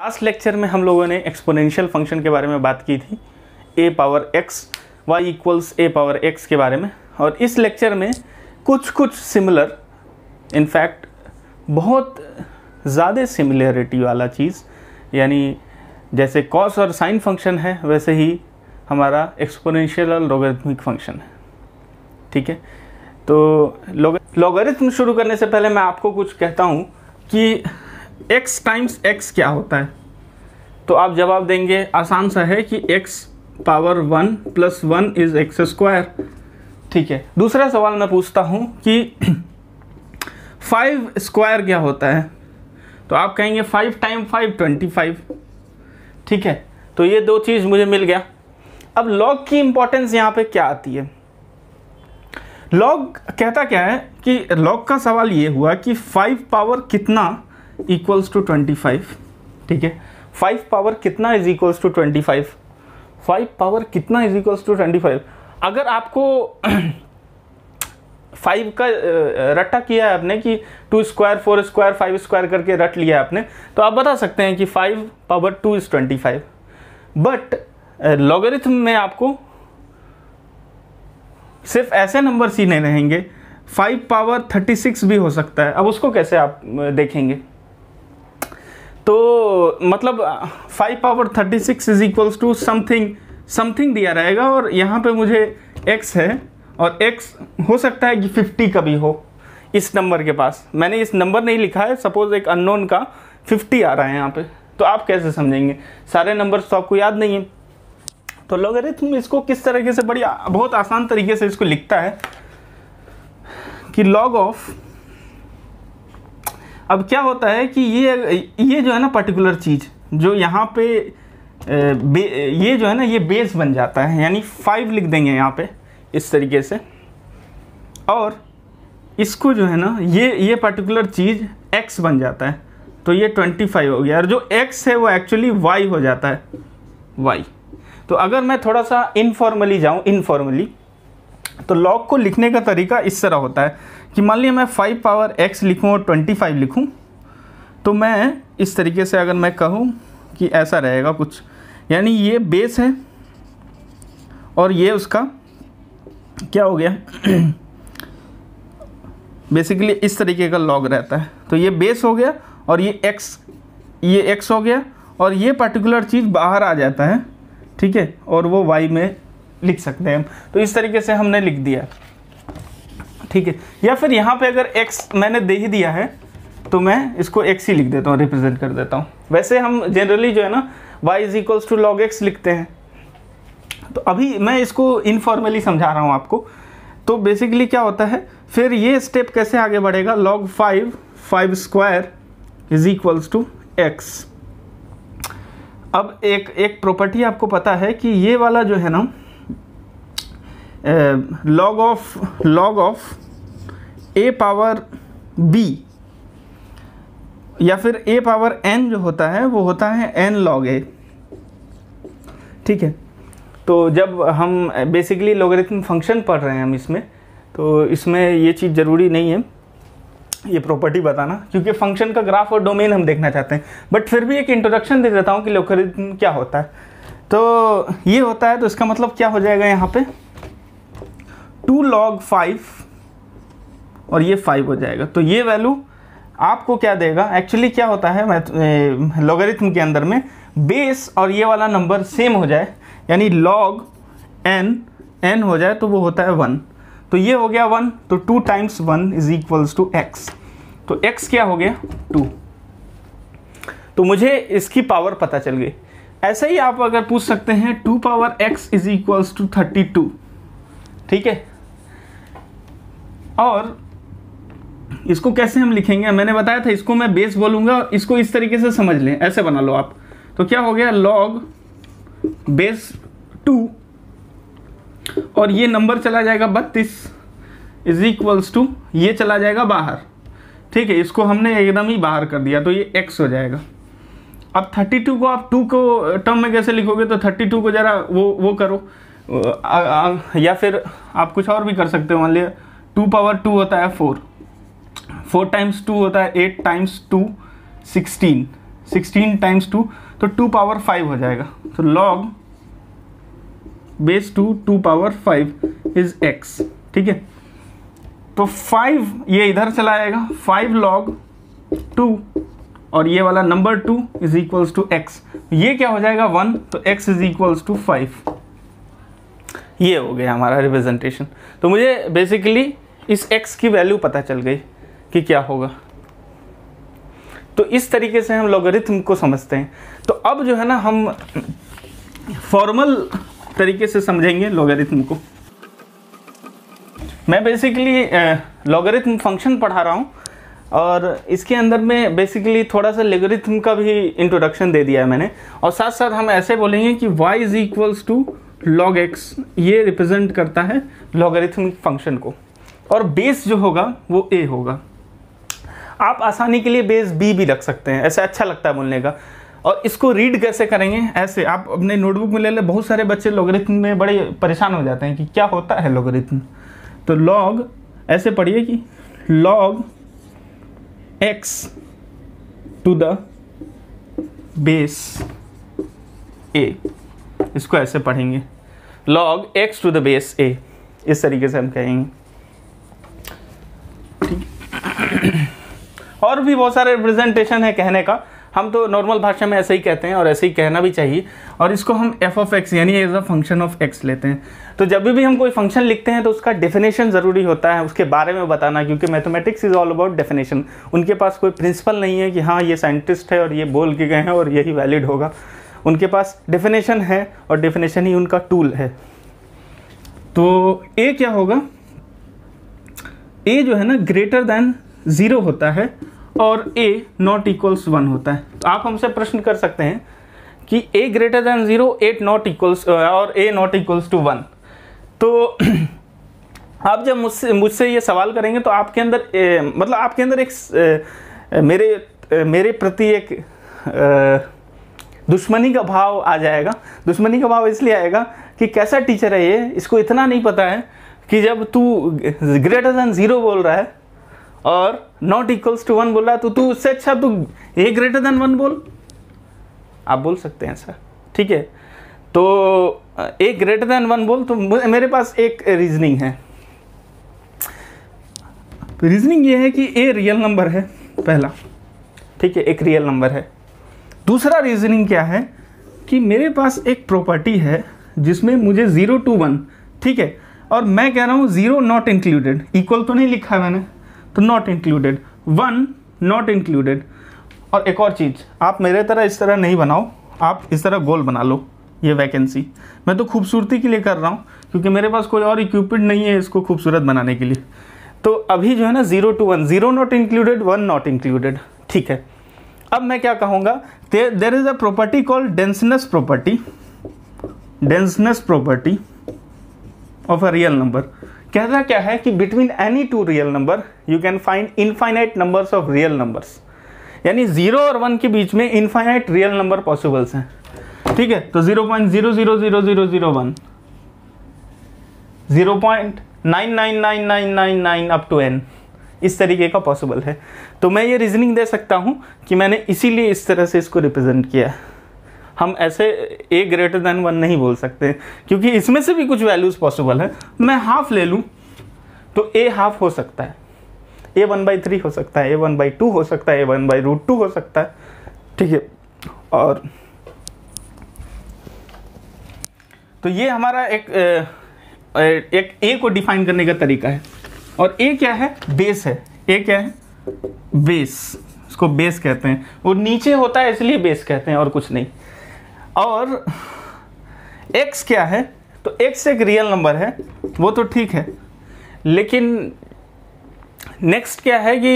last lecture में हम लोगों ने एक्सपोनेंशियल फंक्शन के बारे में बात की थी a power x y equals a power x के बारे में और इस लेक्चर में कुछ कुछ सिमिलर इनफैक्ट बहुत ज़्यादा सिमिलरिटी वाला चीज़ यानी जैसे कॉस और साइन फंक्शन है वैसे ही हमारा एक्सपोनेंशियल और लोगरिथमिक फंक्शन है ठीक है तो लोग लोगरिथम शुरू करने से पहले मैं आपको कुछ कहता हूँ कि एक्स टाइम्स एक्स क्या होता है तो आप जवाब देंगे आसान सा है कि x power one plus one is x square ठीक है दूसरा सवाल मैं पूछता हूँ कि फाइव स्क्वायर क्या होता है तो आप कहेंगे five time five twenty five ठीक है तो ये दो चीज़ मुझे मिल गया अब लॉग की इम्पोर्टेंस यहाँ पे क्या आती है लॉग कहता क्या है कि लॉग का सवाल ये हुआ कि फाइव पावर कितना इक्वल्स टू ट्वेंटी फाइव ठीक है फाइव पावर कितना is equals to twenty five five power कितना is equals to twenty five अगर आपको फाइव का रट्टा किया है आपने कि two square four square five square करके रट लिया है आपने तो आप बता सकते हैं कि five power two is twenty five but logarithm में आपको सिर्फ ऐसे नंबर सीने रहेंगे फाइव पावर थर्टी सिक्स भी हो सकता है अब उसको कैसे आप देखेंगे तो मतलब five power thirty six is equals to something something दिया रहेगा और यहाँ पे मुझे एक्स है और एक्स हो सकता है कि फिफ्टी का भी हो इस नंबर के पास मैंने इस नंबर नहीं लिखा है सपोज एक अननोन का फिफ्टी आ रहा है यहाँ पे तो आप कैसे समझेंगे सारे नंबर तो आपको याद नहीं है तो लोग अरे तुम इसको किस तरीके से बड़ी बहुत आसान तरीके से इसको लिखता है कि लॉग ऑफ अब क्या होता है कि ये ये जो है ना पर्टिकुलर चीज़ जो यहाँ पे ये जो है ना ये बेस बन जाता है यानी फाइव लिख देंगे यहाँ पे इस तरीके से और इसको जो है ना ये ये पर्टिकुलर चीज़ एक्स बन जाता है तो ये ट्वेंटी फाइव हो गया और जो एक्स है वो एक्चुअली वाई हो जाता है वाई तो अगर मैं थोड़ा सा इनफॉर्मली जाऊँ इनफॉर्मली तो लॉग को लिखने का तरीका इस तरह होता है कि मान लिया मैं फाइव पावर एक्स लिखूँ और ट्वेंटी फाइव लिखूँ तो मैं इस तरीके से अगर मैं कहूँ कि ऐसा रहेगा कुछ यानी ये बेस है और ये उसका क्या हो गया बेसिकली इस तरीके का लॉग रहता है तो ये बेस हो गया और ये एक्स ये एक्स हो गया और ये पर्टिकुलर चीज़ बाहर आ जाता है ठीक है और वो वाई में लिख सकते हैं तो इस तरीके से हमने लिख दिया ठीक है या फिर यहाँ पे अगर x मैंने दे ही दिया है तो मैं इसको x ही लिख देता हूँ रिप्रेजेंट कर देता हूँ वैसे हम जनरली जो है ना y is equals to log x लिखते हैं तो अभी मैं इसको इनफॉर्मली समझा रहा हूँ आपको तो बेसिकली क्या होता है फिर ये स्टेप कैसे आगे बढ़ेगा log five five square is equals to x अब एक एक प्रॉपर्टी आपको पता है कि ये वाला जो है ना log of log of a power b या फिर ए पावर एन जो होता है वो होता है एन लॉग ए ठीक है तो जब हम बेसिकली लोगरिथम फंक्शन पढ़ रहे हैं हम इसमें तो इसमें ये चीज़ ज़रूरी नहीं है ये प्रॉपर्टी बताना क्योंकि फंक्शन का ग्राफ और डोमेन हम देखना चाहते हैं बट फिर भी एक इंट्रोडक्शन दे देता हूँ कि लोकरिथम क्या होता है तो ये होता है तो इसका मतलब क्या हो जाएगा यहाँ पर टू लॉग फाइव और ये फाइव हो जाएगा तो ये वैल्यू आपको क्या देगा एक्चुअली क्या होता है लॉगरिथम के अंदर में बेस और ये वाला नंबर सेम हो जाए यानी लॉग एन एन हो जाए तो वो होता है वन तो ये हो गया वन तो two times one is equals to x तो एक्स क्या हो गया टू तो मुझे इसकी पावर पता चल गई ऐसे ही आप अगर पूछ सकते हैं two power x is equals to thirty two ठीक है और इसको कैसे हम लिखेंगे मैंने बताया था इसको मैं बेस बोलूंगा और इसको इस तरीके से समझ लें ऐसे बना लो आप तो क्या हो गया लॉग बेस टू और ये नंबर चला जाएगा बत्तीस इज इक्वल्स टू ये चला जाएगा बाहर ठीक है इसको हमने एकदम ही बाहर कर दिया तो ये एक्स हो जाएगा अब 32 को आप 2 को टर्म में कैसे लिखोगे तो 32 को ज़रा वो वो करो आ, आ, या फिर आप कुछ और भी कर सकते हो मान लिया टू पावर टू होता है फोर फोर टाइम्स टू होता है eight times two sixteen sixteen times two तो टू पावर फाइव हो जाएगा तो log base two two power five is x ठीक है तो फाइव ये इधर चला आएगा फाइव लॉग टू और ये वाला number two is equals to x ये क्या हो जाएगा वन तो x is equals to five ये हो गया हमारा रिप्रेजेंटेशन तो मुझे बेसिकली इस एक्स की वैल्यू पता चल गई कि क्या होगा तो इस तरीके से हम लॉगरिथम को समझते हैं तो अब जो है ना हम फॉर्मल तरीके से समझेंगे लॉगरिथम को मैं बेसिकली लॉगरिथम फंक्शन पढ़ा रहा हूँ और इसके अंदर में बेसिकली थोड़ा सा लेगरिथम का भी इंट्रोडक्शन दे दिया है मैंने और साथ साथ हम ऐसे बोलेंगे कि y is equals to log x ये रिप्रेजेंट करता है लॉगरिथम फंक्शन को और बेस जो होगा वो ए होगा आप आसानी के लिए बेस बी भी रख सकते हैं ऐसे अच्छा लगता है बोलने का और इसको रीड कैसे करेंगे ऐसे आप अपने नोटबुक में ले लें बहुत सारे बच्चे लॉगरिथम में बड़े परेशान हो जाते हैं कि क्या होता है लॉगरिथम तो लॉग ऐसे पढ़िए कि log x to the base a इसको ऐसे पढ़ेंगे log x to the base a इस तरीके से हम कहेंगे ठीक और भी बहुत सारे रिप्रेजेंटेशन है कहने का हम तो नॉर्मल भाषा में ऐसे ही कहते हैं और ऐसे ही कहना भी चाहिए और इसको हम एफ ऑफ एक्स यानी as a function of x लेते हैं तो जब भी हम कोई फंक्शन लिखते हैं तो उसका डेफिनेशन ज़रूरी होता है उसके बारे में बताना क्योंकि mathematics is all about definition उनके पास कोई प्रिंसिपल नहीं है कि हाँ ये साइंटिस्ट है और ये बोल के गए हैं और यही वैलिड होगा उनके पास डेफिनेशन है और डेफिनेशन ही उनका टूल है तो ए क्या होगा ए जो है ना ग्रेटर देन ज़ीरो होता है और ए नॉट इक्वल्स वन होता है तो आप हमसे प्रश्न कर सकते हैं कि a greater than zero at not equals और a not equals to one तो आप जब मुझसे मुझसे ये सवाल करेंगे तो आपके अंदर ए, मतलब आपके अंदर एक ए, मेरे ए, मेरे प्रति एक ए, दुश्मनी का भाव आ जाएगा दुश्मनी का भाव इसलिए आएगा कि कैसा टीचर है ये इसको इतना नहीं पता है कि जब तू ग्रेटर देन जीरो बोल रहा है और नॉट इक्वल्स टू वन बोल रहा है तो तू उससे अच्छा तू ए ग्रेटर देन वन बोल आप बोल सकते हैं सर ठीक है तो ए ग्रेटर देन वन बोल तो मेरे पास एक रीजनिंग है रीजनिंग ये है कि ए रियल नंबर है पहला ठीक है एक रियल नंबर है दूसरा रीजनिंग क्या है कि मेरे पास एक प्रॉपर्टी है जिसमें मुझे ज़ीरो टू वन ठीक है और मैं कह रहा हूँ जीरो नॉट इंक्लूडेड इक्वल तो नहीं लिखा है मैंने तो not included one not included और एक और चीज़ आप मेरे तरह इस तरह नहीं बनाओ आप इस तरह गोल बना लो ये वैकेंसी मैं तो खूबसूरती के लिए कर रहा हूँ क्योंकि मेरे पास कोई और इक्विपमेंट नहीं है इसको खूबसूरत बनाने के लिए तो अभी जो है ना zero to one zero not included one not included ठीक है अब मैं क्या कहूँगा there is a property called denseness property denseness property of a real number कहना क्या है कि between any two real number you can find infinite numbers of real numbers यानी जीरो और वन के बीच में इनफाइनाइट रियल नंबर पॉसिबल्स हैं ठीक है तो zero point zero zero zero zero zero one zero point nine nine nine nine nine nine up to n इस तरीके का पॉसिबल है तो मैं ये रीजनिंग दे सकता हूँ कि मैंने इसीलिए इस तरह से इसको रिप्रेजेंट किया है हम ऐसे ए ग्रेटर देन वन नहीं बोल सकते क्योंकि इसमें से भी कुछ वैल्यूज़ पॉसिबल है मैं हाफ ले लूँ तो ए हाफ हो सकता है ए वन बाई थ्री हो सकता है ए वन बाई टू हो सकता है a one by root two हो सकता है ठीक है और तो ये हमारा एक एक ए को डिफाइन करने का तरीका है और ए क्या है बेस है ए क्या है बेस इसको बेस कहते हैं वो नीचे होता है इसलिए बेस कहते हैं और कुछ नहीं और एक्स क्या है तो एक्स एक रियल नंबर है वो तो ठीक है लेकिन नेक्स्ट क्या है कि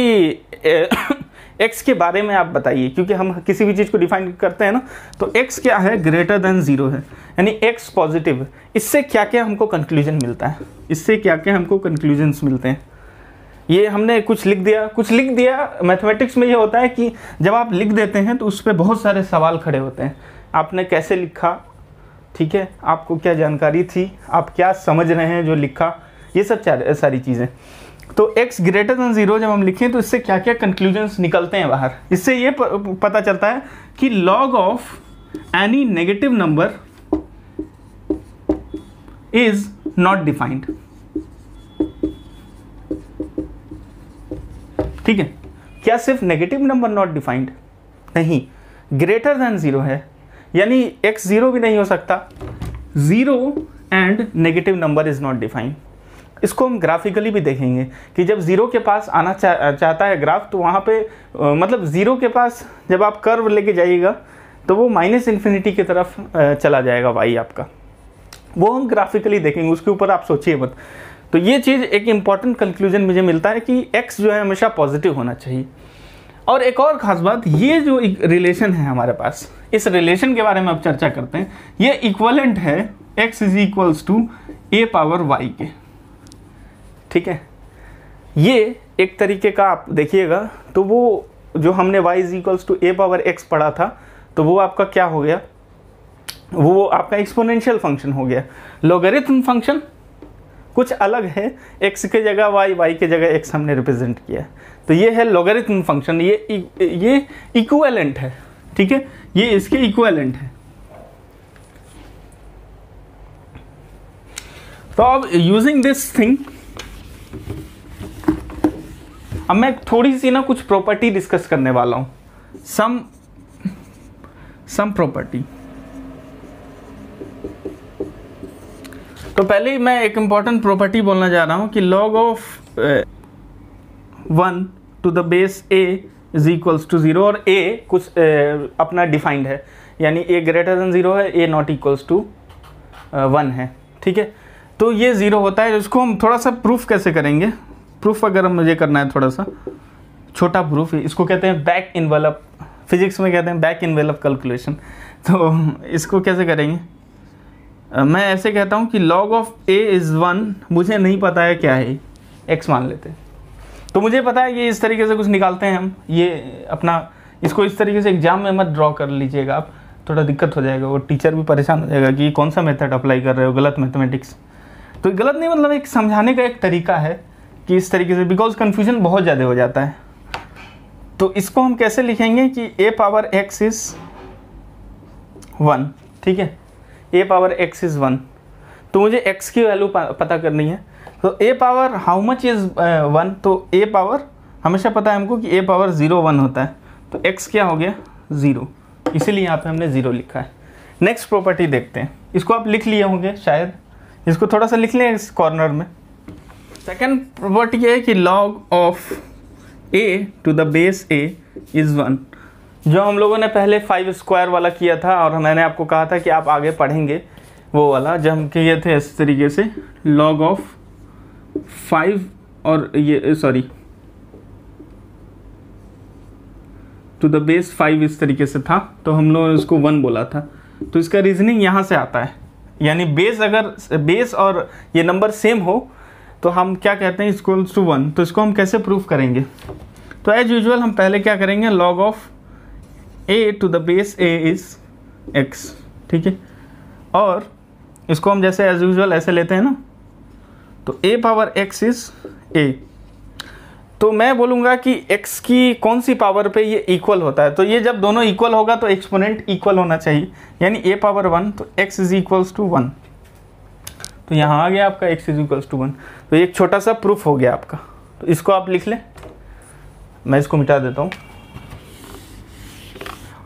एक्स के बारे में आप बताइए क्योंकि हम किसी भी चीज़ को डिफाइन करते हैं ना तो एक्स क्या है ग्रेटर देन ज़ीरो है यानी एक्स पॉजिटिव इससे क्या क्या हमको कंक्लूजन मिलता है इससे क्या क्या हमको कंक्लूजन्स मिलते हैं ये हमने कुछ लिख दिया कुछ लिख दिया मैथमेटिक्स में ये होता है कि जब आप लिख देते हैं तो उस पर बहुत सारे सवाल खड़े होते हैं आपने कैसे लिखा ठीक है आपको क्या जानकारी थी आप क्या समझ रहे हैं जो लिखा ये सब सारी चीज़ें तो x ग्रेटर दैन ज़ीरो जब हम लिखें तो इससे क्या क्या कंक्लूजन्स निकलते हैं बाहर इससे ये पता चलता है कि log of any negative number is not defined ठीक है क्या सिर्फ नेगेटिव नंबर नॉट डिफाइंड नहीं ग्रेटर देन ज़ीरो है यानी एक्स ज़ीरो भी नहीं हो सकता zero and negative number is not define इसको हम ग्राफिकली भी देखेंगे कि जब ज़ीरो के पास आना चा, चाहता है ग्राफ तो वहाँ पे मतलब ज़ीरो के पास जब आप कर्व लेके जाइएगा तो वो माइनस इन्फिनिटी की तरफ चला जाएगा वाई आपका वो हम ग्राफिकली देखेंगे उसके ऊपर आप सोचिए मत तो ये चीज़ एक इम्पॉर्टेंट कंक्लूजन मुझे मिलता है कि एक्स जो है हमेशा पॉजिटिव होना चाहिए और एक और ख़ास बात ये जो रिलेशन है हमारे पास इस रिलेशन के बारे में अब चर्चा करते हैं ये इक्वलेंट है x is equals to a power y के ठीक है ये एक तरीके का आप देखिएगा तो वो जो हमने y is equals to a power x पढ़ा था तो वो आपका क्या हो गया वो आपका एक्सपोनेंशियल फंक्शन हो गया लोगरिथम फंक्शन कुछ अलग है एक्स के जगह वाई वाई के जगह एक्स हमने रिप्रेजेंट किया तो ये है लॉगरिथम फंक्शन ये e, ये इक्वेलेंट है ठीक है ये इसके इक्वेलेंट है तो अब यूजिंग दिस थिंग अब मैं थोड़ी सी ना कुछ प्रॉपर्टी डिस्कस करने वाला हूं सम सम प्रॉपर्टी तो पहले मैं एक इंपॉर्टेंट प्रॉपर्टी बोलना जा रहा हूं कि log of one to the base a is equals to zero और ए कुछ ए, अपना डिफाइंड है यानी ए ग्रेटर देन ज़ीरो है a not equals to one है ठीक है तो ये ज़ीरो होता है इसको हम थोड़ा सा प्रूफ कैसे करेंगे प्रूफ अगर हम मुझे करना है थोड़ा सा छोटा प्रूफ इसको कहते हैं बैक इन्वेलप फिजिक्स में कहते हैं बैक इन्वेलप कैलकुलेशन तो इसको कैसे करेंगे मैं ऐसे कहता हूँ कि log of a is one मुझे नहीं पता है क्या है एक्स मान लेते हैं तो मुझे पता है ये इस तरीके से कुछ निकालते हैं हम ये अपना इसको इस तरीके से एग्जाम में मत ड्रॉ कर लीजिएगा आप थोड़ा दिक्कत हो जाएगा वो टीचर भी परेशान हो जाएगा कि कौन सा मेथड अप्लाई कर रहे हो गलत मैथमेटिक्स तो गलत नहीं मतलब एक समझाने का एक तरीका है कि इस तरीके से बिकॉज कन्फ्यूजन बहुत ज़्यादा हो जाता है तो इसको हम कैसे लिखेंगे कि a power x is one ठीक है a power x is one तो मुझे एक्स की वैल्यू पता करनी है तो a power how much is one तो ए पावर हमेशा पता है हमको कि ए पावर ज़ीरो वन होता है तो एक्स क्या हो गया ज़ीरो इसीलिए यहाँ पे हमने ज़ीरो लिखा है नेक्स्ट प्रॉपर्टी देखते हैं इसको आप लिख लिए होंगे शायद इसको थोड़ा सा लिख लें इस कॉर्नर में सेकेंड प्रॉपर्टी ये है कि log of a to the base a is one जो हम लोगों ने पहले फाइव स्क्वायर वाला किया था और मैंने आपको कहा था कि आप आगे पढ़ेंगे वो वाला जब हम किए थे इस तरीके से लॉग ऑफ फाइव और ये sorry two to the base five इस तरीके से था तो हम लोगों ने उसको वन बोला था तो इसका रीजनिंग यहां से आता है यानी बेस अगर बेस और ये नंबर सेम हो तो हम क्या कहते हैं इसको टू वन तो इसको हम कैसे प्रूव करेंगे तो एज यूजल हम पहले क्या करेंगे log of a to the base a is x ठीक है और इसको हम जैसे एज यूजल ऐसे लेते हैं ना तो a power x is a तो मैं बोलूंगा कि x की कौन सी पावर पे ये इक्वल होता है तो ये जब दोनों इक्वल होगा तो एक्सपोनेंट इक्वल होना चाहिए यानी a पावर वन तो x is equals to one तो यहाँ आ गया आपका x is equals to one तो एक छोटा सा प्रूफ हो गया आपका तो इसको आप लिख लें मैं इसको मिटा देता हूँ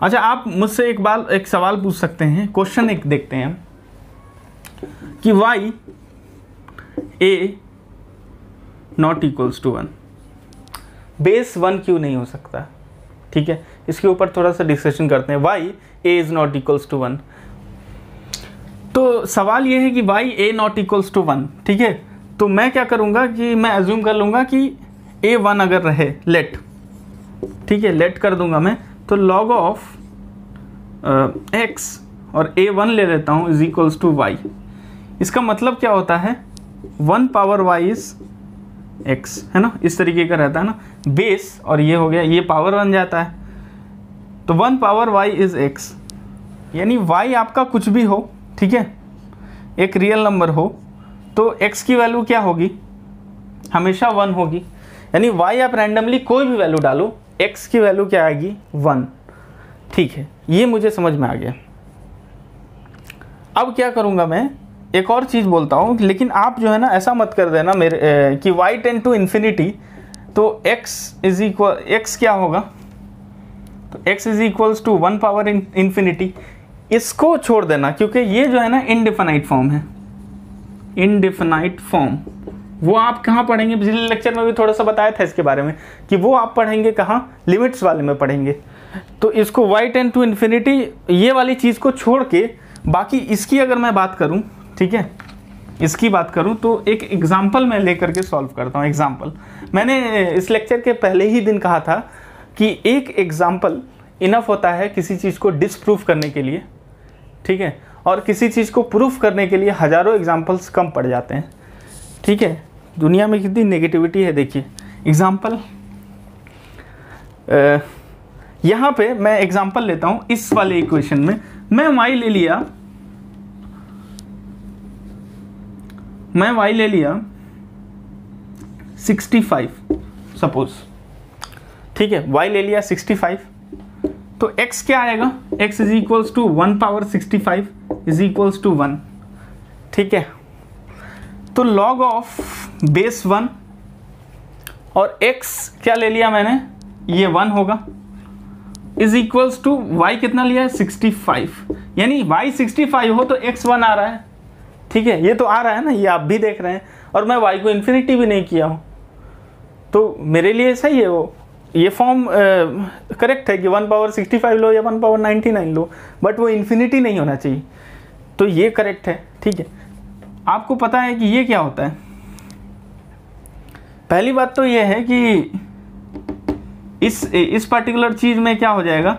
अच्छा आप मुझसे एक बार एक सवाल पूछ सकते हैं क्वेश्चन एक देखते हैं कि why a not equals to one base one क्यों नहीं हो सकता ठीक है इसके ऊपर थोड़ा सा डिस्कशन करते हैं why a is not equals to one तो सवाल ये है कि why a not equals to one ठीक है तो मैं क्या करूँगा कि मैं एज्यूम कर लूँगा कि ए वन अगर रहे लेट ठीक है लेट कर दूंगा मैं तो लॉग ऑफ एक्स और ए वन ले लेता हूँ इज इक्वल्स टू वाई इसका मतलब क्या होता है one power y is x है ना इस तरीके का रहता है ना बेस और ये हो गया ये पावर बन जाता है तो one power y is x यानी वाई आपका कुछ भी हो ठीक है एक रियल नंबर हो तो एक्स की वैल्यू क्या होगी हमेशा वन होगी यानी वाई आप रैंडमली कोई भी वैल्यू डालो एक्स की वैल्यू क्या आएगी वन ठीक है ये मुझे समझ में आ गया अब क्या करूँगा मैं एक और चीज़ बोलता हूँ लेकिन आप जो है ना ऐसा मत कर देना मेरे ए, कि वाई टेन टू इन्फिनिटी तो x इज इक्वल एक्स क्या होगा तो x is equals to one power infinity इसको छोड़ देना क्योंकि ये जो है ना इनडिफिनाइट फॉर्म है इनडिफिनाइट फॉर्म वो आप कहाँ पढ़ेंगे पिछले लेक्चर में भी थोड़ा सा बताया था इसके बारे में कि वो आप पढ़ेंगे कहाँ लिमिट्स वाले में पढ़ेंगे तो इसको वाई टेन टू इन्फिनिटी ये वाली चीज़ को छोड़ के बाकी इसकी अगर मैं बात करूँ ठीक है इसकी बात करूं तो एक एग्जाम्पल मैं लेकर के सॉल्व करता हूँ एग्जाम्पल मैंने इस लेक्चर के पहले ही दिन कहा था कि एक एग्जाम्पल इनफ होता है किसी चीज़ को डिसप्रूव करने के लिए ठीक है और किसी चीज़ को प्रूफ करने के लिए हज़ारों एग्जाम्पल्स कम पड़ जाते हैं ठीक है दुनिया में कितनी नेगेटिविटी है देखिए एग्ज़ाम्पल यहाँ पे मैं एग्ज़ाम्पल लेता हूँ इस वाले इक्वेशन में मैं वाई ले लिया मैं वाई ले लिया 65 सपोज ठीक है वाई ले लिया 65 तो एक्स क्या आएगा x is equals to one power 65 is equals to one ठीक है तो लॉग ऑफ बेस वन और एक्स क्या ले लिया मैंने ये वन होगा इज इक्वल्स टू वाई कितना लिया है 65 यानी सिक्सटी 65 हो तो एक्स वन आ रहा है ठीक है ये तो आ रहा है ना ये आप भी देख रहे हैं और मैं वाई को इन्फिनिटी भी नहीं किया हूँ तो मेरे लिए सही है वो ये फॉर्म करेक्ट है कि वन पावर सिक्सटी फाइव लो या वन पावर नाइन्टी नाइन लो बट वो इन्फिनिटी नहीं होना चाहिए तो ये करेक्ट है ठीक है आपको पता है कि ये क्या होता है पहली बात तो ये है कि इस इस पर्टिकुलर चीज में क्या हो जाएगा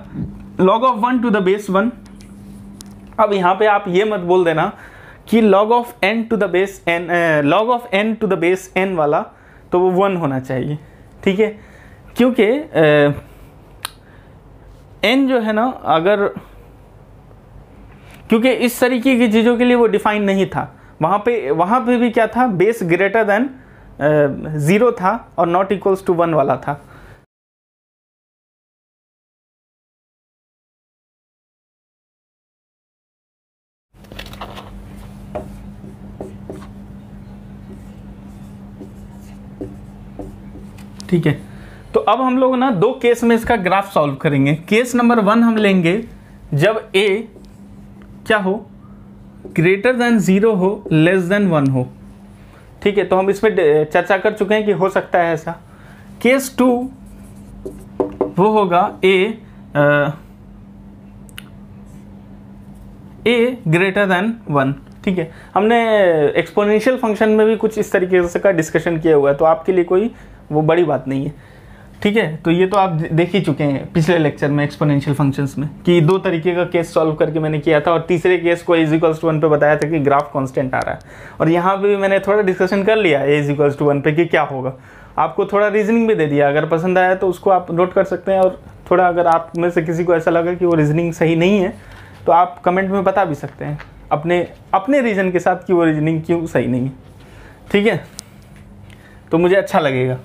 log of one to the base one अब यहाँ पे आप ये मत बोल देना कि log of n to the base n log of n to the base n वाला तो वो वन होना चाहिए ठीक है क्योंकि n जो है ना अगर क्योंकि इस तरीके की चीज़ों के लिए वो डिफाइन नहीं था वहाँ पे वहाँ पे भी क्या था बेस ग्रेटर देन ज़ीरो था और नॉट इक्वल्स टू वन वाला था ठीक है तो अब हम लोग ना दो केस में इसका ग्राफ सॉल्व करेंगे केस नंबर वन हम लेंगे जब ए क्या हो ग्रेटर देन ज़ीरो हो लेस देन वन हो ठीक है तो हम इसमें चर्चा कर चुके हैं कि हो सकता है ऐसा केस टू वो होगा a a greater than one ठीक है हमने एक्सपोनेंशियल फंक्शन में भी कुछ इस तरीके से का डिस्कशन किया हुआ है तो आपके लिए कोई वो बड़ी बात नहीं है ठीक है तो ये तो आप देख ही चुके हैं पिछले लेक्चर में एक्सपोनेंशियल फंक्शंस में कि दो तरीके का केस सॉल्व करके मैंने किया था और तीसरे केस को एज इक्वल्स टू वन पे बताया था कि ग्राफ कांस्टेंट आ रहा है और यहाँ पे भी मैंने थोड़ा डिस्कशन कर लिया एज इक्वल्स टू वन पे कि क्या होगा आपको थोड़ा रीजनिंग भी दे दिया अगर पसंद आया तो उसको आप नोट कर सकते हैं और थोड़ा अगर आप में से किसी को ऐसा लगा कि वो रीजनिंग सही नहीं है तो आप कमेंट में बता भी सकते हैं अपने अपने रीज़न के साथ कि वो रीजनिंग क्यों सही नहीं है ठीक है तो मुझे अच्छा लगेगा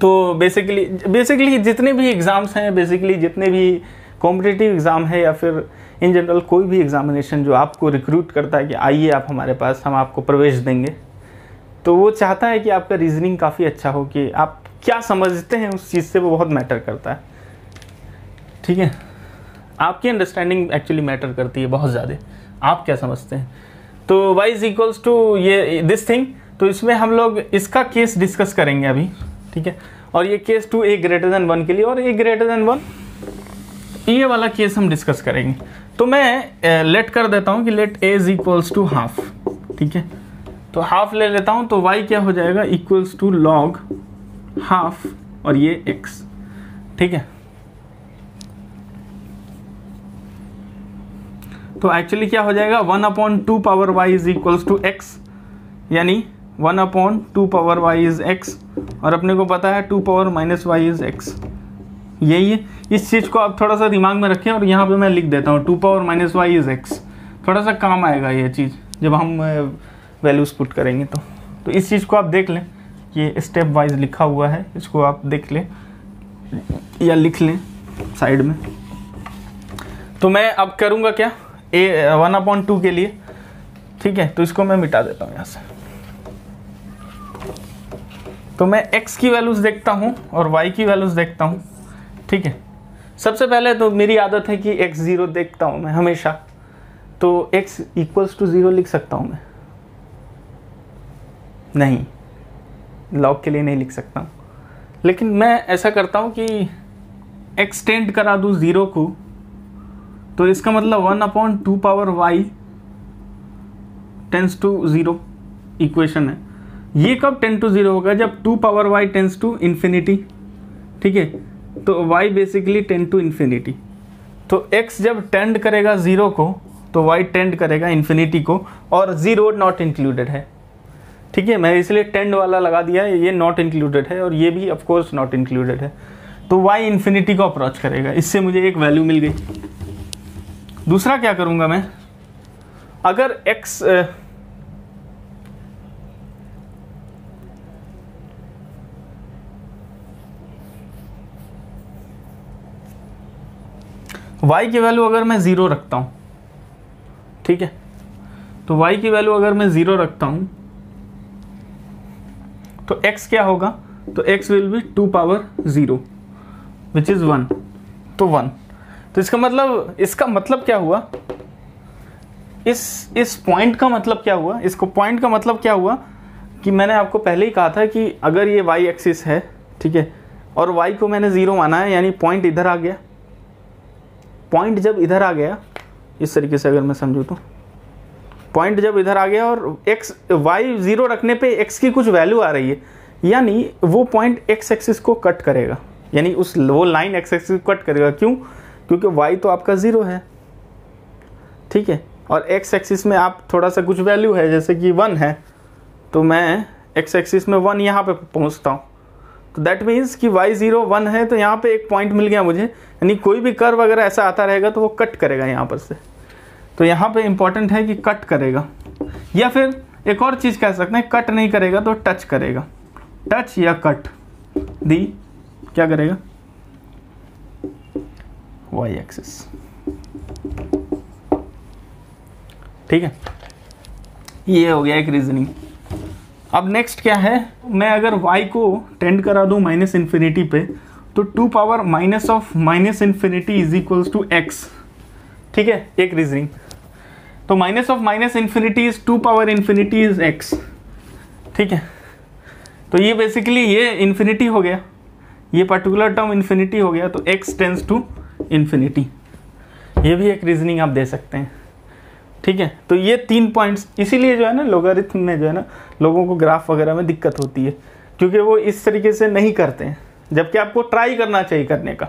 तो बेसिकली बेसिकली जितने भी एग्ज़ाम्स हैं बेसिकली जितने भी कॉम्पिटिटिव एग्ज़ाम है या फिर इन जनरल कोई भी एग्ज़ामिनेशन जो आपको रिक्रूट करता है कि आइए आप हमारे पास हम आपको प्रवेश देंगे तो वो चाहता है कि आपका रीजनिंग काफ़ी अच्छा हो कि आप क्या समझते हैं उस चीज़ से वो बहुत मैटर करता है ठीक है आपकी अंडरस्टैंडिंग एक्चुअली मैटर करती है बहुत ज़्यादा आप क्या समझते हैं तो वाई इज इक्वल्स टू ये दिस थिंग तो इसमें हम लोग इसका केस डिस्कस करेंगे अभी ठीक है और ये case two a greater than one के लिए और ए ग्रेटर देन वन ये वाला केस हम डिस्कस करेंगे तो मैं लेट कर देता हूँ कि let a is equals to half ठीक है तो हाफ ले लेता हूँ तो वाई क्या हो जाएगा इक्वल्स टू लॉग हाफ और ये एक्स ठीक है तो एक्चुअली क्या हो जाएगा one upon two power y is equals to x यानी one upon two power y is x और अपने को पता है two power minus y is x यही है इस चीज़ को आप थोड़ा सा दिमाग में रखें और यहाँ पे मैं लिख देता हूँ two power minus y is x थोड़ा सा काम आएगा ये चीज़ जब हम वैल्यूज़ पुट करेंगे तो तो इस चीज़ को आप देख लें ये स्टेप वाइज लिखा हुआ है इसको आप देख लें या लिख लें साइड में तो मैं अब करूँगा क्या ए वन अपॉन टू के लिए ठीक है तो इसको मैं मिटा देता हूँ यहाँ से तो मैं x की वैल्यूज़ देखता हूँ और y की वैल्यूज़ देखता हूँ ठीक है सबसे पहले तो मेरी आदत है कि x ज़ीरो देखता हूँ मैं हमेशा तो x इक्वल्स टू ज़ीरो लिख सकता हूँ मैं नहीं लॉग के लिए नहीं लिख सकता हूँ लेकिन मैं ऐसा करता हूँ कि एक्सटेंड करा दूँ ज़ीरो को तो इसका मतलब one upon two power y tends to zero equation है ये कब टेन टू जीरो होगा जब two power y tends to infinity ठीक है तो y basically tends to infinity तो एक्स जब टेंड करेगा ज़ीरो को तो वाई टेंड करेगा इन्फिनिटी को और ज़ीरो नॉट इंक्लूडेड है ठीक है मैं इसलिए टेंड वाला लगा दिया है ये नॉट इंक्लूडेड है और ये भी ऑफकोर्स नॉट इंक्लूडेड है तो वाई इन्फिनिटी को अप्रोच करेगा इससे मुझे एक वैल्यू मिल गई दूसरा क्या करूँगा मैं अगर एक्स वाई की वैल्यू अगर मैं ज़ीरो रखता हूँ ठीक है तो वाई की वैल्यू अगर मैं ज़ीरो रखता हूँ तो एक्स क्या होगा तो x will be two power zero which is one तो वन तो इसका मतलब इसका मतलब क्या हुआ इस इस पॉइंट का मतलब क्या हुआ इसको पॉइंट का मतलब क्या हुआ कि मैंने आपको पहले ही कहा था कि अगर ये वाई एक्सिस है ठीक है और वाई को मैंने ज़ीरो माना है यानी पॉइंट इधर आ गया पॉइंट जब इधर आ गया इस तरीके से अगर मैं समझू तो पॉइंट जब इधर आ गया और एक्स वाई ज़ीरो रखने पे एक्स की कुछ वैल्यू आ रही है यानी वो पॉइंट एक्स एक्सिस को कट करेगा यानी उस वो लाइन एक्स एक्सिस को कट करेगा क्यों क्योंकि वाई तो आपका ज़ीरो है ठीक है और एक्स एक्सिस में आप थोड़ा सा कुछ वैल्यू है जैसे कि वन है तो मैं एक्स एक्सिस में वन यहाँ पे पहुँचता हूँ तो दैट मीन्स कि वाई ज़ीरो वन है तो यहाँ पे एक पॉइंट मिल गया मुझे यानी कोई भी कर वगैरह ऐसा आता रहेगा तो वो कट करेगा यहाँ पर से तो यहाँ पे इम्पॉर्टेंट है कि कट करेगा या फिर एक और चीज़ कह सकते हैं कट नहीं करेगा तो टच करेगा टच या कट दी क्या करेगा वाई एक्सिस ठीक है ये हो गया एक रीजनिंग अब नेक्स्ट क्या है मैं अगर y को टेंड करा दूँ माइनस इन्फिनिटी पे तो two power minus of minus infinity is equals to x ठीक है एक रीजनिंग तो minus of minus infinity is two power infinity is x ठीक है तो ये बेसिकली ये इन्फिनिटी हो गया ये पर्टिकुलर टर्म इन्फिनिटी हो गया तो एक्स टेंस टू इन्फिनिटी ये भी एक रीजनिंग आप दे सकते हैं ठीक है तो ये तीन पॉइंट्स इसीलिए जो है ना लोगारिथम में जो है ना लोगों को ग्राफ वगैरह में दिक्कत होती है क्योंकि वो इस तरीके से नहीं करते हैं जबकि आपको ट्राई करना चाहिए करने का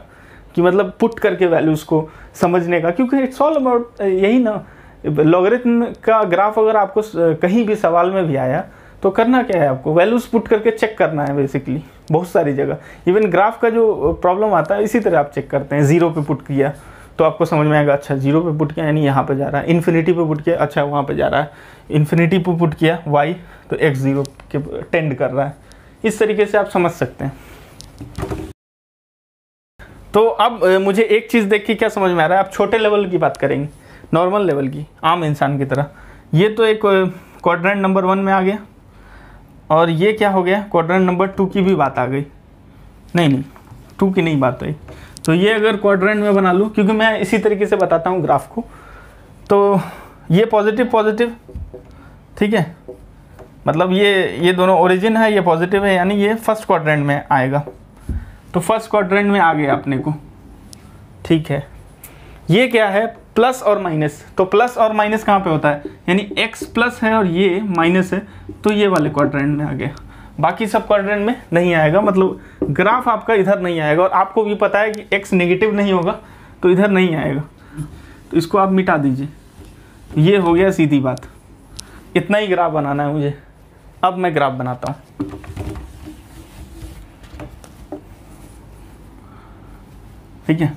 कि मतलब पुट करके वैल्यूज़ को समझने का क्योंकि इट्स ऑल अबाउट यही ना लॉगरिथम का ग्राफ अगर आपको कहीं भी सवाल में भी आया तो करना क्या है आपको वैल्यूज़ पुट करके चेक करना है बेसिकली बहुत सारी जगह इवन ग्राफ का जो प्रॉब्लम आता है इसी तरह आप चेक करते हैं ज़ीरो पे पुट किया तो आपको समझ में आएगा अच्छा जीरो पे पुट किया यानी यहाँ पे जा रहा है इन्फिनिटी पे पुट किया अच्छा वहाँ पे जा रहा है इन्फिनिटी पे पुट किया वाई तो एक्स जीरो के टेंड कर रहा है इस तरीके से आप समझ सकते हैं तो अब मुझे एक चीज़ देख के क्या समझ में आ रहा है आप छोटे लेवल की बात करेंगे नॉर्मल लेवल की आम इंसान की तरह ये तो एक क्वाड्रेंट नंबर वन में आ गया और ये क्या हो गया क्वाड्रेंट नंबर टू की भी बात आ गई नहीं नहीं टू की नहीं बात आई तो ये अगर क्वाड्रेंट में बना लूँ क्योंकि मैं इसी तरीके से बताता हूँ ग्राफ को तो ये पॉजिटिव पॉजिटिव ठीक है मतलब ये ये दोनों ओरिजिन है ये पॉजिटिव है यानी ये फर्स्ट क्वाड्रेंट में आएगा तो फर्स्ट क्वाड्रेंट में आ गया अपने को ठीक है ये क्या है प्लस और माइनस तो प्लस और माइनस कहाँ पे होता है यानी एक्स प्लस है और ये माइनस है तो ये वाले क्वाड्रेंट में आ गया बाकी सब क्वाड्रेंट में नहीं आएगा मतलब ग्राफ आपका इधर नहीं आएगा और आपको भी पता है कि एक्स नेगेटिव नहीं होगा तो इधर नहीं आएगा तो इसको आप मिटा दीजिए ये हो गया सीधी बात इतना ही ग्राफ बनाना है मुझे अब मैं ग्राफ बनाता हूँ ठीक है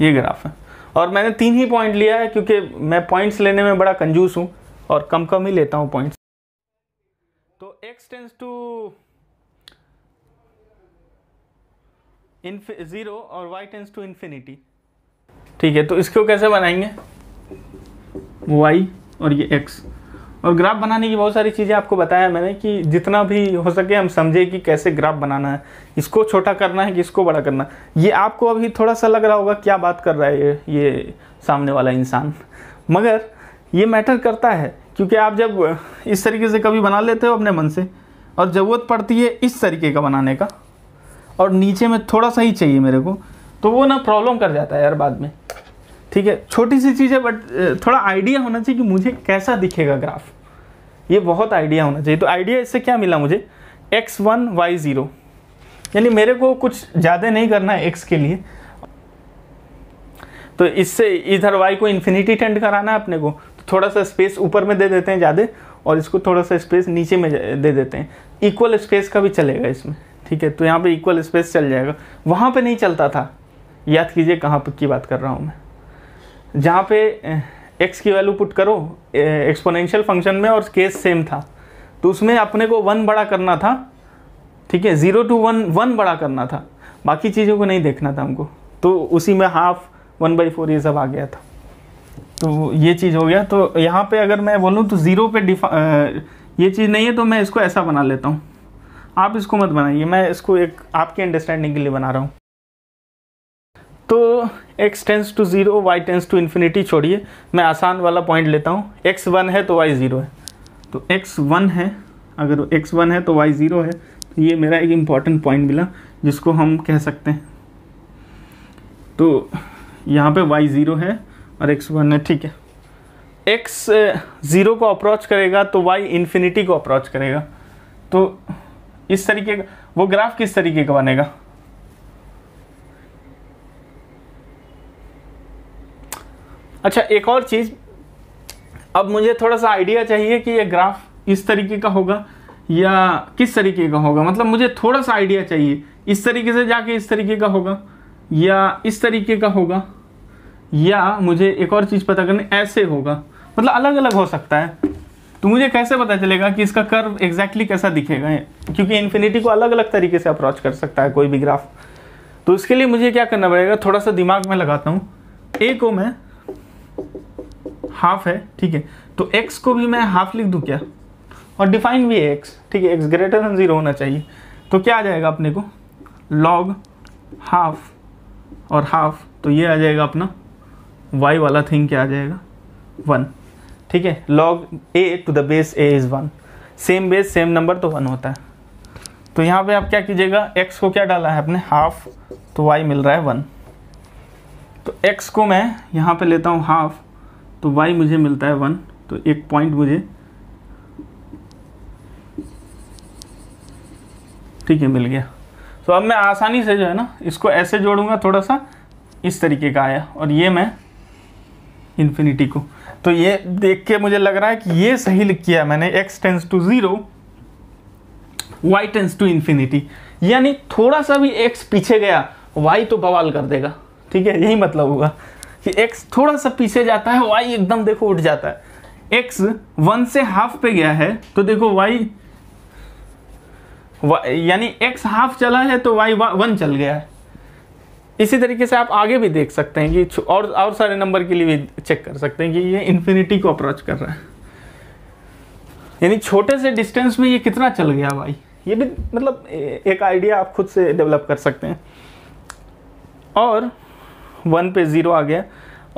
ये ग्राफ है और मैंने तीन ही पॉइंट लिया है क्योंकि मैं पॉइंट्स लेने में बड़ा कंजूस हूँ और कम कम ही लेता हूँ points x tends to zero और y टेंस टू इन्फिनिटी ठीक है तो इसको कैसे बनाएंगे y और ये x और ग्राफ बनाने की बहुत सारी चीज़ें आपको बताया मैंने कि जितना भी हो सके हम समझे कि कैसे ग्राफ बनाना है इसको छोटा करना है कि इसको बड़ा करना है ये आपको अभी थोड़ा सा लग रहा होगा क्या बात कर रहा है ये ये सामने वाला इंसान मगर ये मैटर करता है क्योंकि आप जब इस तरीके से कभी बना लेते हो अपने मन से और ज़रूरत पड़ती है इस तरीके का बनाने का और नीचे में थोड़ा सा ही चाहिए मेरे को तो वो ना प्रॉब्लम कर जाता है यार बाद में ठीक है छोटी सी चीज़ है बट थोड़ा आइडिया होना चाहिए कि मुझे कैसा दिखेगा ग्राफ ये बहुत आइडिया होना चाहिए तो आइडिया इससे क्या मिला मुझे एक्स वन वाई ज़ीरो यानी मेरे को कुछ ज़्यादा नहीं करना है एक्स के लिए तो इससे इधर वाई को इन्फिनिटी टेंड कराना है अपने को थोड़ा सा स्पेस ऊपर में दे देते हैं ज़्यादा और इसको थोड़ा सा स्पेस नीचे में दे देते हैं इक्वल स्पेस का भी चलेगा इसमें ठीक है तो यहाँ पे इक्वल स्पेस चल जाएगा वहाँ पे नहीं चलता था याद कीजिए कहाँ पर की बात कर रहा हूँ मैं जहाँ पे एक्स की वैल्यू पुट करो एक्सपोनेंशियल फंक्शन में और केस सेम था तो उसमें अपने को वन बड़ा करना था ठीक है ज़ीरो टू वन वन बड़ा करना था बाकी चीज़ों को नहीं देखना था हमको तो उसी में हाफ वन बाई फोर ये सब आ गया था तो ये चीज़ हो गया तो यहाँ पे अगर मैं बोलूँ तो ज़ीरो पे डिफा ये चीज़ नहीं है तो मैं इसको ऐसा बना लेता हूँ आप इसको मत बनाइए मैं इसको एक आपके अंडरस्टैंडिंग के लिए बना रहा हूँ तो x tends to zero y tends to infinity छोड़िए मैं आसान वाला पॉइंट लेता हूँ x वन है तो y ज़ीरो है तो x वन है अगर x वन है तो y ज़ीरो है तो ये मेरा एक इम्पॉर्टेंट पॉइंट मिला जिसको हम कह सकते हैं तो यहाँ पे y ज़ीरो है और एक्स वन है ठीक है एक्स ज़ीरो eh, को अप्रोच करेगा तो वाई इन्फिनिटी को अप्रोच करेगा तो इस तरीके का वो ग्राफ किस तरीके का बनेगा अच्छा एक और चीज़ अब मुझे थोड़ा सा आइडिया चाहिए कि ये ग्राफ इस तरीके का होगा या किस तरीके का होगा मतलब मुझे थोड़ा सा आइडिया चाहिए इस तरीके से जाके इस तरीके का होगा या इस तरीके का होगा या मुझे एक और चीज़ पता करनी ऐसे होगा मतलब अलग अलग हो सकता है तो मुझे कैसे पता चलेगा कि इसका कर्व एग्जैक्टली कैसा दिखेगा क्योंकि इन्फिनिटी को अलग अलग तरीके से अप्रोच कर सकता है कोई भी ग्राफ तो इसके लिए मुझे क्या करना पड़ेगा थोड़ा सा दिमाग में लगाता हूँ ए को मैं हाफ है ठीक है तो एक्स को भी मैं हाफ लिख दूँ क्या और डिफाइन भी है एक्स ठीक है एक्स ग्रेटर देन जीरो होना चाहिए तो क्या आ जाएगा अपने को लॉग हाफ और हाफ तो ये आ जाएगा अपना वाई वाला थिंग क्या आ जाएगा वन ठीक है log a to the base a is one same base same number तो वन होता है तो यहाँ पे आप क्या कीजिएगा एक्स को क्या डाला है आपने हाफ तो वाई मिल रहा है वन तो एक्स को मैं यहाँ पे लेता हूँ हाफ तो वाई मुझे मिलता है वन तो एक पॉइंट मुझे ठीक है मिल गया तो अब मैं आसानी से जो है ना इसको ऐसे जोड़ूंगा थोड़ा सा इस तरीके का आया और ये मैं इन्फिनिटी को तो ये देख के मुझे लग रहा है कि ये सही लिख किया मैंने x tends to zero y tends to infinity यानी थोड़ा सा भी x पीछे गया y तो बवाल कर देगा ठीक है यही मतलब होगा कि x थोड़ा सा पीछे जाता है y एकदम देखो उठ जाता है x वन से हाफ पे गया है तो देखो y, यानी x हाफ चला है तो y वन चल गया है इसी तरीके से आप आगे भी देख सकते हैं कि और और सारे नंबर के लिए भी चेक कर सकते हैं कि ये इन्फिनिटी को अप्रोच कर रहा है यानी छोटे से डिस्टेंस में ये कितना चल गया भाई ये भी मतलब एक आइडिया आप खुद से डेवलप कर सकते हैं और वन पे ज़ीरो आ गया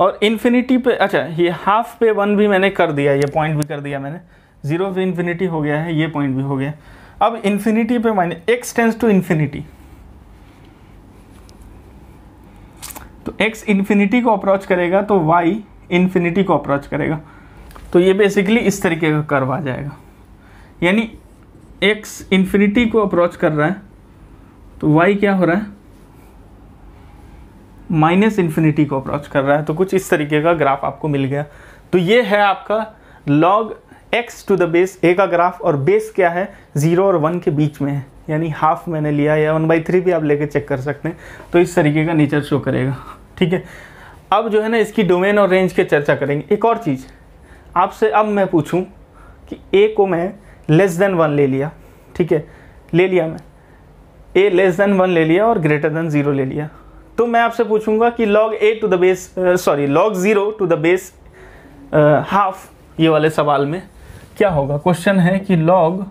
और इन्फिनिटी पे अच्छा ये हाफ पे वन भी मैंने कर दिया ये पॉइंट भी कर दिया मैंने ज़ीरो पे इन्फिनिटी हो गया है ये पॉइंट भी हो गया अब इन्फिनिटी पे minus x tends to infinity तो x इन्फिनिटी को अप्रोच करेगा तो y इन्फिनिटी को अप्रोच करेगा तो ये बेसिकली इस तरीके का कर्व आ जाएगा यानी x इन्फिनिटी को अप्रोच कर रहा है तो y क्या हो रहा है माइनस इन्फिनिटी को अप्रोच कर रहा है तो कुछ इस तरीके का ग्राफ आपको मिल गया तो ये है आपका log x to the base a का ग्राफ और बेस क्या है जीरो और वन के बीच में है यानी हाफ मैंने लिया या वन बाई थ्री भी आप लेके चेक कर सकते हैं तो इस तरीके का नेचर शो करेगा ठीक है अब जो है ना इसकी डोमेन और रेंज की चर्चा करेंगे एक और चीज़ आपसे अब मैं पूछूं कि ए को मैं लेस देन वन ले लिया ठीक है ले लिया मैं ए लेस देन वन ले लिया और ग्रेटर देन ज़ीरो ले लिया तो मैं आपसे पूछूंगा कि log a to the base sorry log zero to the base half ये वाले सवाल में क्या होगा क्वेश्चन है कि लॉग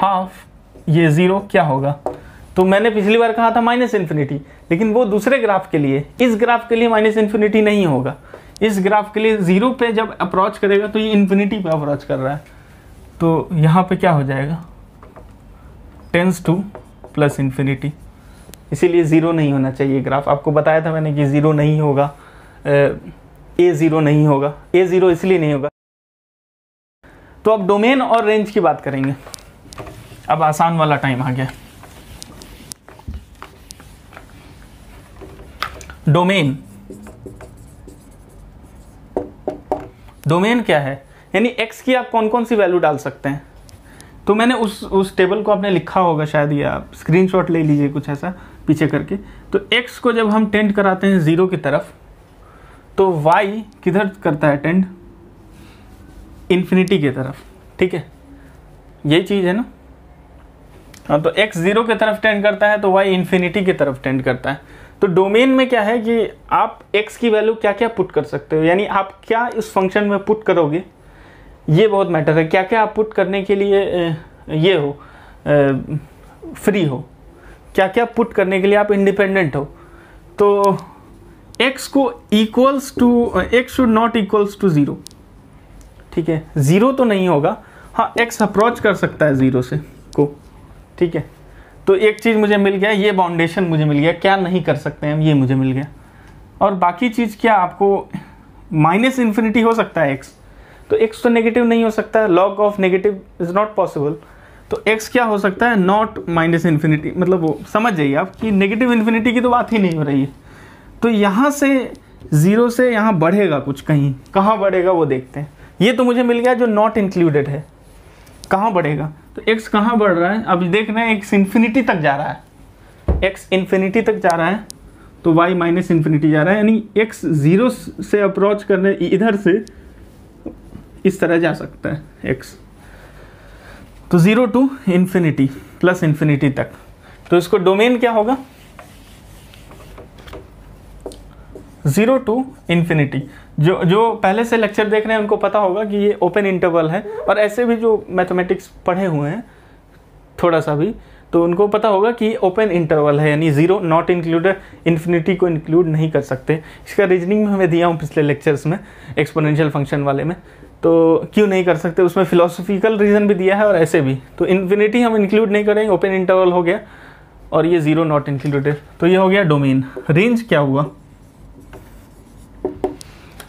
हाफ ये ज़ीरो क्या होगा तो मैंने पिछली बार कहा था माइनस इन्फिनिटी लेकिन वो दूसरे ग्राफ के लिए इस ग्राफ के लिए माइनस इन्फिनिटी नहीं होगा इस ग्राफ के लिए ज़ीरो पे जब अप्रोच करेगा तो ये इन्फिनिटी पे अप्रोच कर रहा है तो यहाँ पे क्या हो जाएगा टेंस टू प्लस इन्फिनिटी इसीलिए ज़ीरो नहीं होना चाहिए ग्राफ आपको बताया था मैंने कि ज़ीरो नहीं होगा ए ज़ीरो नहीं होगा ए ज़ीरो इसलिए नहीं होगा तो अब डोमेन और रेंज की बात करेंगे अब आसान वाला टाइम आ गया डोमेन डोमेन क्या है यानी x की आप कौन कौन सी वैल्यू डाल सकते हैं तो मैंने उस उस टेबल को आपने लिखा होगा शायद या आप स्क्रीनशॉट ले लीजिए कुछ ऐसा पीछे करके तो x को जब हम टेंड कराते हैं ज़ीरो की तरफ तो y किधर करता है टेंड इन्फिनिटी की तरफ ठीक है यही चीज़ है ना हाँ तो एक्स जीरो की तरफ टेंड करता है तो वाई इन्फिनिटी की तरफ टेंड करता है तो डोमेन में क्या है कि आप x की वैल्यू क्या क्या पुट कर सकते हो यानी आप क्या इस फंक्शन में पुट करोगे ये बहुत मैटर है क्या क्या आप पुट करने के लिए ये हो फ्री हो क्या क्या पुट करने के लिए आप इंडिपेंडेंट हो तो x को equals to x should not equals to zero ठीक है ज़ीरो तो नहीं होगा हाँ x अप्रोच कर सकता है ज़ीरो से को ठीक है तो एक चीज़ मुझे मिल गया ये बाउंडेशन मुझे मिल गया क्या नहीं कर सकते हम ये मुझे मिल गया और बाकी चीज़ क्या आपको माइनस इन्फिनिटी हो सकता है एक्स तो एक्स तो नेगेटिव नहीं हो सकता है log of negative is not possible तो एक्स क्या हो सकता है नॉट माइनस इन्फिनिटी मतलब वो समझ जाइए आप कि नेगेटिव इन्फिनिटी की तो बात ही नहीं हो रही है तो यहाँ से ज़ीरो से यहाँ बढ़ेगा कुछ कहीं कहाँ बढ़ेगा वो देखते हैं ये तो मुझे मिल गया जो नॉट इंक्लूडेड है कहाँ बढ़ेगा तो x कहाँ बढ़ रहा है अब देख रहे हैं एक्स इन्फिनिटी तक जा रहा है x इन्फिनिटी तक जा रहा है तो y माइनस इन्फिनिटी जा रहा है यानी x ज़ीरो से अप्रोच करने इधर से इस तरह जा सकता है x तो zero to infinity plus infinity तक तो इसको डोमेन क्या होगा ज़ीरो टू इन्फिनिटी जो जो पहले से लेक्चर देख रहे हैं उनको पता होगा कि ये ओपन इंटरवल है और ऐसे भी जो मैथमेटिक्स पढ़े हुए हैं थोड़ा सा भी तो उनको पता होगा कि ओपन इंटरवल है यानी ज़ीरो नॉट इंक्लूडेड इन्फिनिटी को इंक्लूड नहीं कर सकते इसका रीजनिंग में हमें दिया हूँ पिछले लेक्चर्स में एक्सपोनेंशियल फंक्शन वाले में तो क्यों नहीं कर सकते उसमें फिलोसफिकल रीज़न भी दिया है और ऐसे भी तो इन्फिनिटी हम इंक्लूड नहीं करेंगे ओपन इंटरवल हो गया और ये ज़ीरो नॉट इंक्लूडेड तो ये हो गया डोमेन रेंज क्या हुआ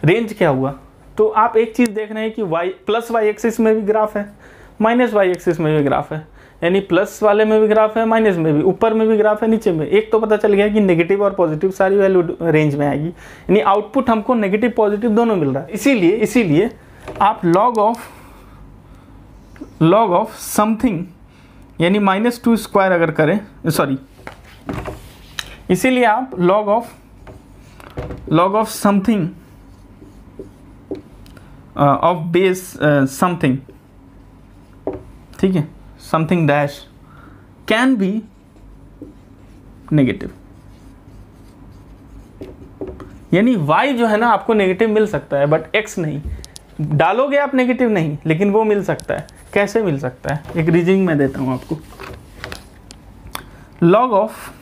रेंज क्या हुआ तो आप एक चीज़ देख रहे हैं कि वाई प्लस वाई एक्सिस में भी ग्राफ है माइनस वाई एक्सिस में भी ग्राफ है यानी प्लस वाले में भी ग्राफ है माइनस में भी ऊपर में भी ग्राफ है नीचे में एक तो पता चल गया कि नेगेटिव और पॉजिटिव सारी वैल्यू रेंज में आएगी यानी आउटपुट हमको नेगेटिव पॉजिटिव दोनों मिल रहा है इसीलिए इसीलिए आप log of log of something यानी माइनस टू स्क्वायर अगर करें सॉरी इसीलिए आप log of log of something of base something ठीक है something dash can be negative यानी वाई जो है ना आपको नेगेटिव मिल सकता है बट एक्स नहीं डालोगे आप नेगेटिव नहीं लेकिन वो मिल सकता है कैसे मिल सकता है एक रीजनिंग मैं देता हूं आपको लॉग ऑफ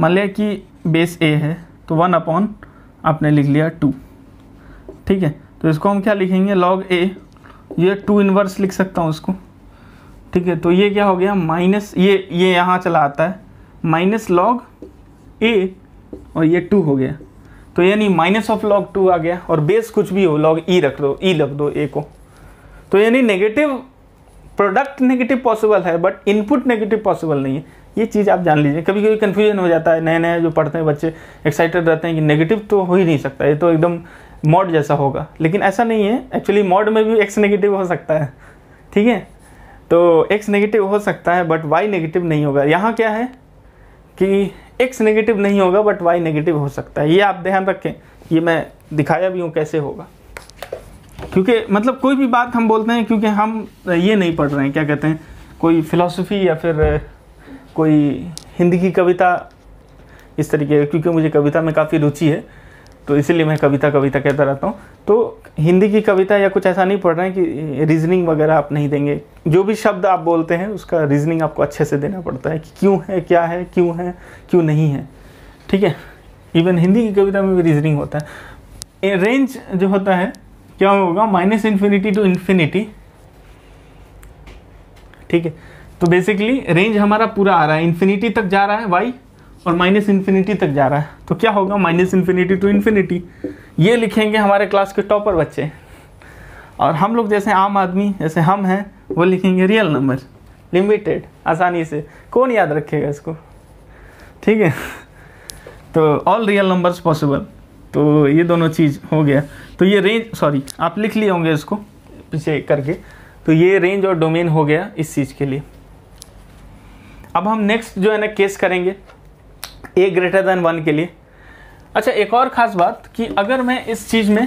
मान लिया कि बेस ए है तो वन अपॉन आपने लिख लिया टू ठीक है तो इसको हम क्या लिखेंगे लॉग ए ये टू इनवर्स लिख सकता हूँ उसको ठीक है तो ये क्या हो गया माइनस ये ये यहाँ चला आता है माइनस लॉग ए और ये टू हो गया तो यानी माइनस ऑफ लॉग टू आ गया और बेस कुछ भी हो लॉग ई e रख दो ई e रख दो ए को तो यानी नेगेटिव प्रोडक्ट नेगेटिव पॉसिबल है बट इनपुट नेगेटिव पॉसिबल नहीं है ये चीज़ आप जान लीजिए कभी कभी कन्फ्यूजन हो जाता है नए नए जो पढ़ते हैं बच्चे एक्साइटेड रहते हैं कि नेगेटिव तो हो ही नहीं सकता ये तो एकदम मॉड जैसा होगा लेकिन ऐसा नहीं है एक्चुअली मॉड में भी एक्स नेगेटिव हो सकता है ठीक है तो एक्स नेगेटिव हो सकता है बट वाई नेगेटिव नहीं होगा यहाँ क्या है कि एक्स नेगेटिव नहीं होगा बट वाई नेगेटिव हो सकता है ये आप ध्यान रखें ये मैं दिखाया भी हूँ कैसे होगा क्योंकि मतलब कोई भी बात हम बोलते हैं क्योंकि हम ये नहीं पढ़ रहे हैं क्या कहते हैं कोई फिलोसफी या फिर कोई हिंदी की कविता इस तरीके क्योंकि मुझे कविता में काफ़ी रुचि है तो इसीलिए मैं कविता कविता कहता रहता हूँ तो हिंदी की कविता या कुछ ऐसा नहीं पढ़ रहे हैं कि रीजनिंग वगैरह आप नहीं देंगे जो भी शब्द आप बोलते हैं उसका रीजनिंग आपको अच्छे से देना पड़ता है कि क्यों है क्या है क्यों है क्यों नहीं है ठीक है इवन हिंदी की कविता में भी रीजनिंग होता है रेंज जो होता है क्या होगा माइनस इन्फिनिटी टू इन्फिनिटी ठीक है तो बेसिकली रेंज हमारा पूरा आ रहा है इन्फिनिटी तक जा रहा है वाई और माइनस इन्फिनिटी तक जा रहा है तो क्या होगा माइनस इन्फिनिटी टू इन्फिनिटी ये लिखेंगे हमारे क्लास के टॉपर बच्चे और हम लोग जैसे आम आदमी जैसे हम हैं वो लिखेंगे रियल नंबर लिमिटेड आसानी से कौन याद रखेगा इसको ठीक है तो ऑल रियल नंबर्स पॉसिबल तो ये दोनों चीज़ हो गया तो ये रेंज सॉरी आप लिख लिए होंगे इसको पीछे करके तो ये रेंज और डोमेन हो गया इस चीज़ के लिए अब हम नेक्स्ट जो है ना केस करेंगे ए ग्रेटर देन वन के लिए अच्छा एक और ख़ास बात कि अगर मैं इस चीज़ में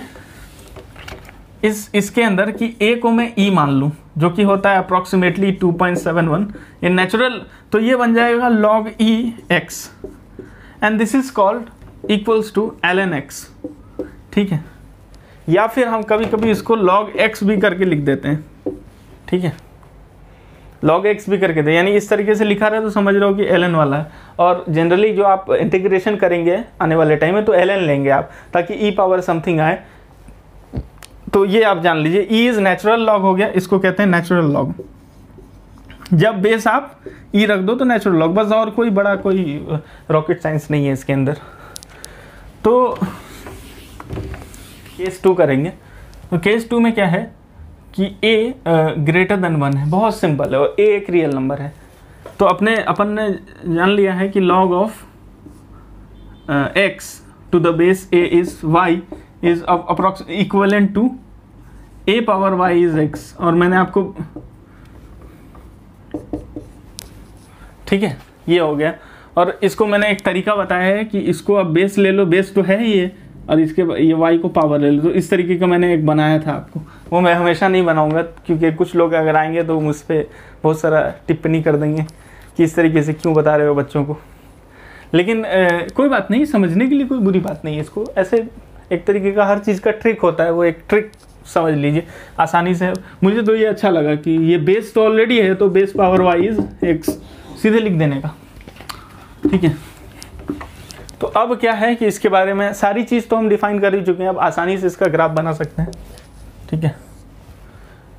इस इसके अंदर कि ए को मैं ई e मान लूँ जो कि होता है अप्रोक्सीमेटली 2.71 इन नेचुरल तो ये बन जाएगा log e x and this is called equals to l n x ठीक है या फिर हम कभी कभी इसको लॉग एक्स भी करके लिख देते हैं ठीक है लॉग एक्स भी करके दे यानी इस तरीके से लिखा रहा है तो समझ रहे हो कि एल एन वाला है और जनरली जो आप इंटीग्रेशन करेंगे आने वाले टाइम में तो एल एन लेंगे आप ताकि ई पावर समथिंग आए तो ये आप जान लीजिए ई इज़ नेचुरल लॉग हो गया इसको कहते हैं नेचुरल लॉग जब बेस आप ई e रख दो तो नेचुरल लॉग बस और कोई बड़ा कोई रॉकेट साइंस नहीं है इसके अंदर तो केस टू करेंगे तो केस टू में क्या है कि ए ग्रेटर देन वन है बहुत सिंपल है और ए एक रियल नंबर है तो अपने अपन ने जान लिया है कि log of x to the base a is y is approx equivalent to a power y is x और मैंने आपको ठीक है ये हो गया और इसको मैंने एक तरीका बताया है कि इसको आप बेस ले लो बेस तो है ही है और इसके ये वाई को पावर ले लो तो इस तरीके का मैंने एक बनाया था आपको वो मैं हमेशा नहीं बनाऊंगा क्योंकि कुछ लोग अगर आएंगे तो मुझ पर बहुत सारा टिप्पणी कर देंगे कि इस तरीके से क्यों बता रहे हो बच्चों को लेकिन ए, कोई बात नहीं समझने के लिए कोई बुरी बात नहीं है इसको ऐसे एक तरीके का हर चीज़ का ट्रिक होता है वो एक ट्रिक समझ लीजिए आसानी से मुझे तो ये अच्छा लगा कि ये बेस तो ऑलरेडी है तो बेस पावर वाइज एक सीधे लिख देने का ठीक है तो अब क्या है कि इसके बारे में सारी चीज़ तो हम डिफाइन कर ही चुके हैं अब आसानी से इसका ग्राफ बना सकते हैं ठीक है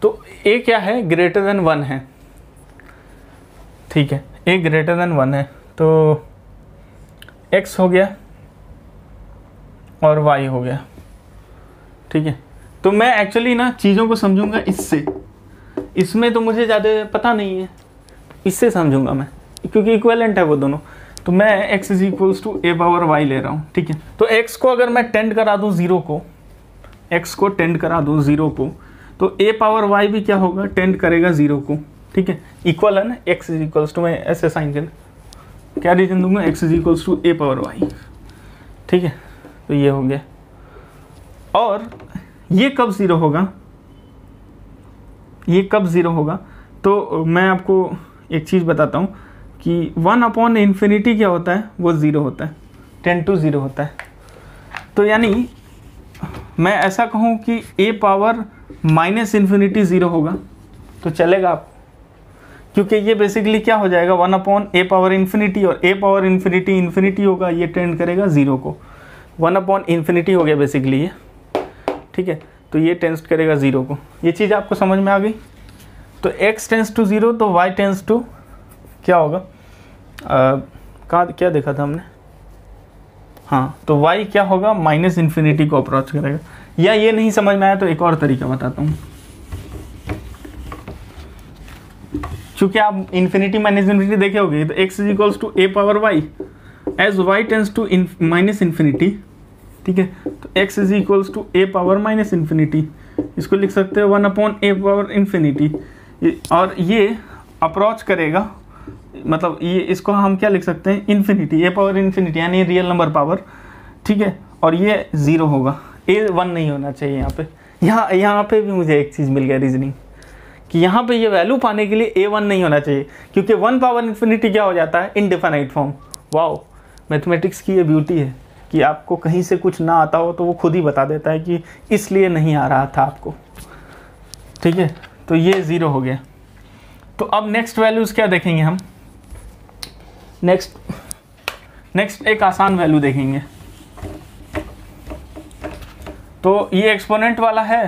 तो ए क्या है ग्रेटर देन वन है ठीक है ए ग्रेटर देन वन है तो एक्स हो गया और वाई हो गया ठीक है तो मैं एक्चुअली ना चीज़ों को समझूंगा इससे इसमें तो मुझे ज़्यादा पता नहीं है इससे समझूंगा मैं क्योंकि इक्वेलेंट है वो दोनों तो मैं x is equals to a power y ले रहा हूँ ठीक है तो x को अगर मैं टेंड करा दूँ जीरो को x को टेंड करा दूँ जीरो को तो ए पावर वाई भी क्या होगा टेंड करेगा जीरो को ठीक है इक्वल है ना एक्स इज इक्वल्स टू मैं ऐसे साइन कर क्या रीजन दूंगा x is equals to a power y ठीक है तो ये हो गया और ये कब ज़ीरो होगा ये कब ज़ीरो होगा तो मैं आपको एक चीज़ बताता हूँ कि वन अपॉन इन्फिनिटी क्या होता है वो ज़ीरो होता है टेन टू ज़ीरो होता है तो यानी मैं ऐसा कहूँ कि a power minus infinity zero होगा तो चलेगा आप क्योंकि ये बेसिकली क्या हो जाएगा one upon a power infinity और ए पावर इन्फिनिटी इन्फिनिटी होगा ये टेंड करेगा ज़ीरो को वन अपॉन इन्फिनिटी हो गया बेसिकली ये ठीक है तो ये टेंस करेगा ज़ीरो को ये चीज़ आपको समझ में आ गई तो x टेंस टू ज़ीरो तो y टेंस टू क्या होगा का क्या देखा था हमने हाँ तो y क्या होगा माइनस इन्फिनिटी को अप्रोच करेगा या ये नहीं समझ में आया तो एक और तरीका बताता हूँ चूंकि आप इन्फिनिटी माइनस इन्फिनिटी देखे होगे तो x is equals to a power y as y tends to minus infinity ठीक है तो x is equals to a power minus infinity इसको लिख सकते हो one upon a power infinity और ये अप्रोच करेगा मतलब ये इसको हम क्या लिख सकते हैं इन्फिनिटी ए पावर इन्फिनिटी यानी रियल नंबर पावर ठीक है और ये ज़ीरो होगा ए वन नहीं होना चाहिए यहाँ पे यहाँ यहाँ पे भी मुझे एक चीज़ मिल गया रीजनिंग कि यहाँ पे ये वैल्यू पाने के लिए ए वन नहीं होना चाहिए क्योंकि वन पावर इन्फिनिटी क्या हो जाता है इनडिफाइनाइट फॉर्म वाओ मैथमेटिक्स की ये ब्यूटी है कि आपको कहीं से कुछ ना आता हो तो वो खुद ही बता देता है कि इसलिए नहीं आ रहा था आपको ठीक है तो ये ज़ीरो हो गया तो अब नेक्स्ट वैल्यूज़ क्या देखेंगे हम नेक्स्ट नेक्स्ट एक आसान वैल्यू देखेंगे तो ये एक्सपोनेंट वाला है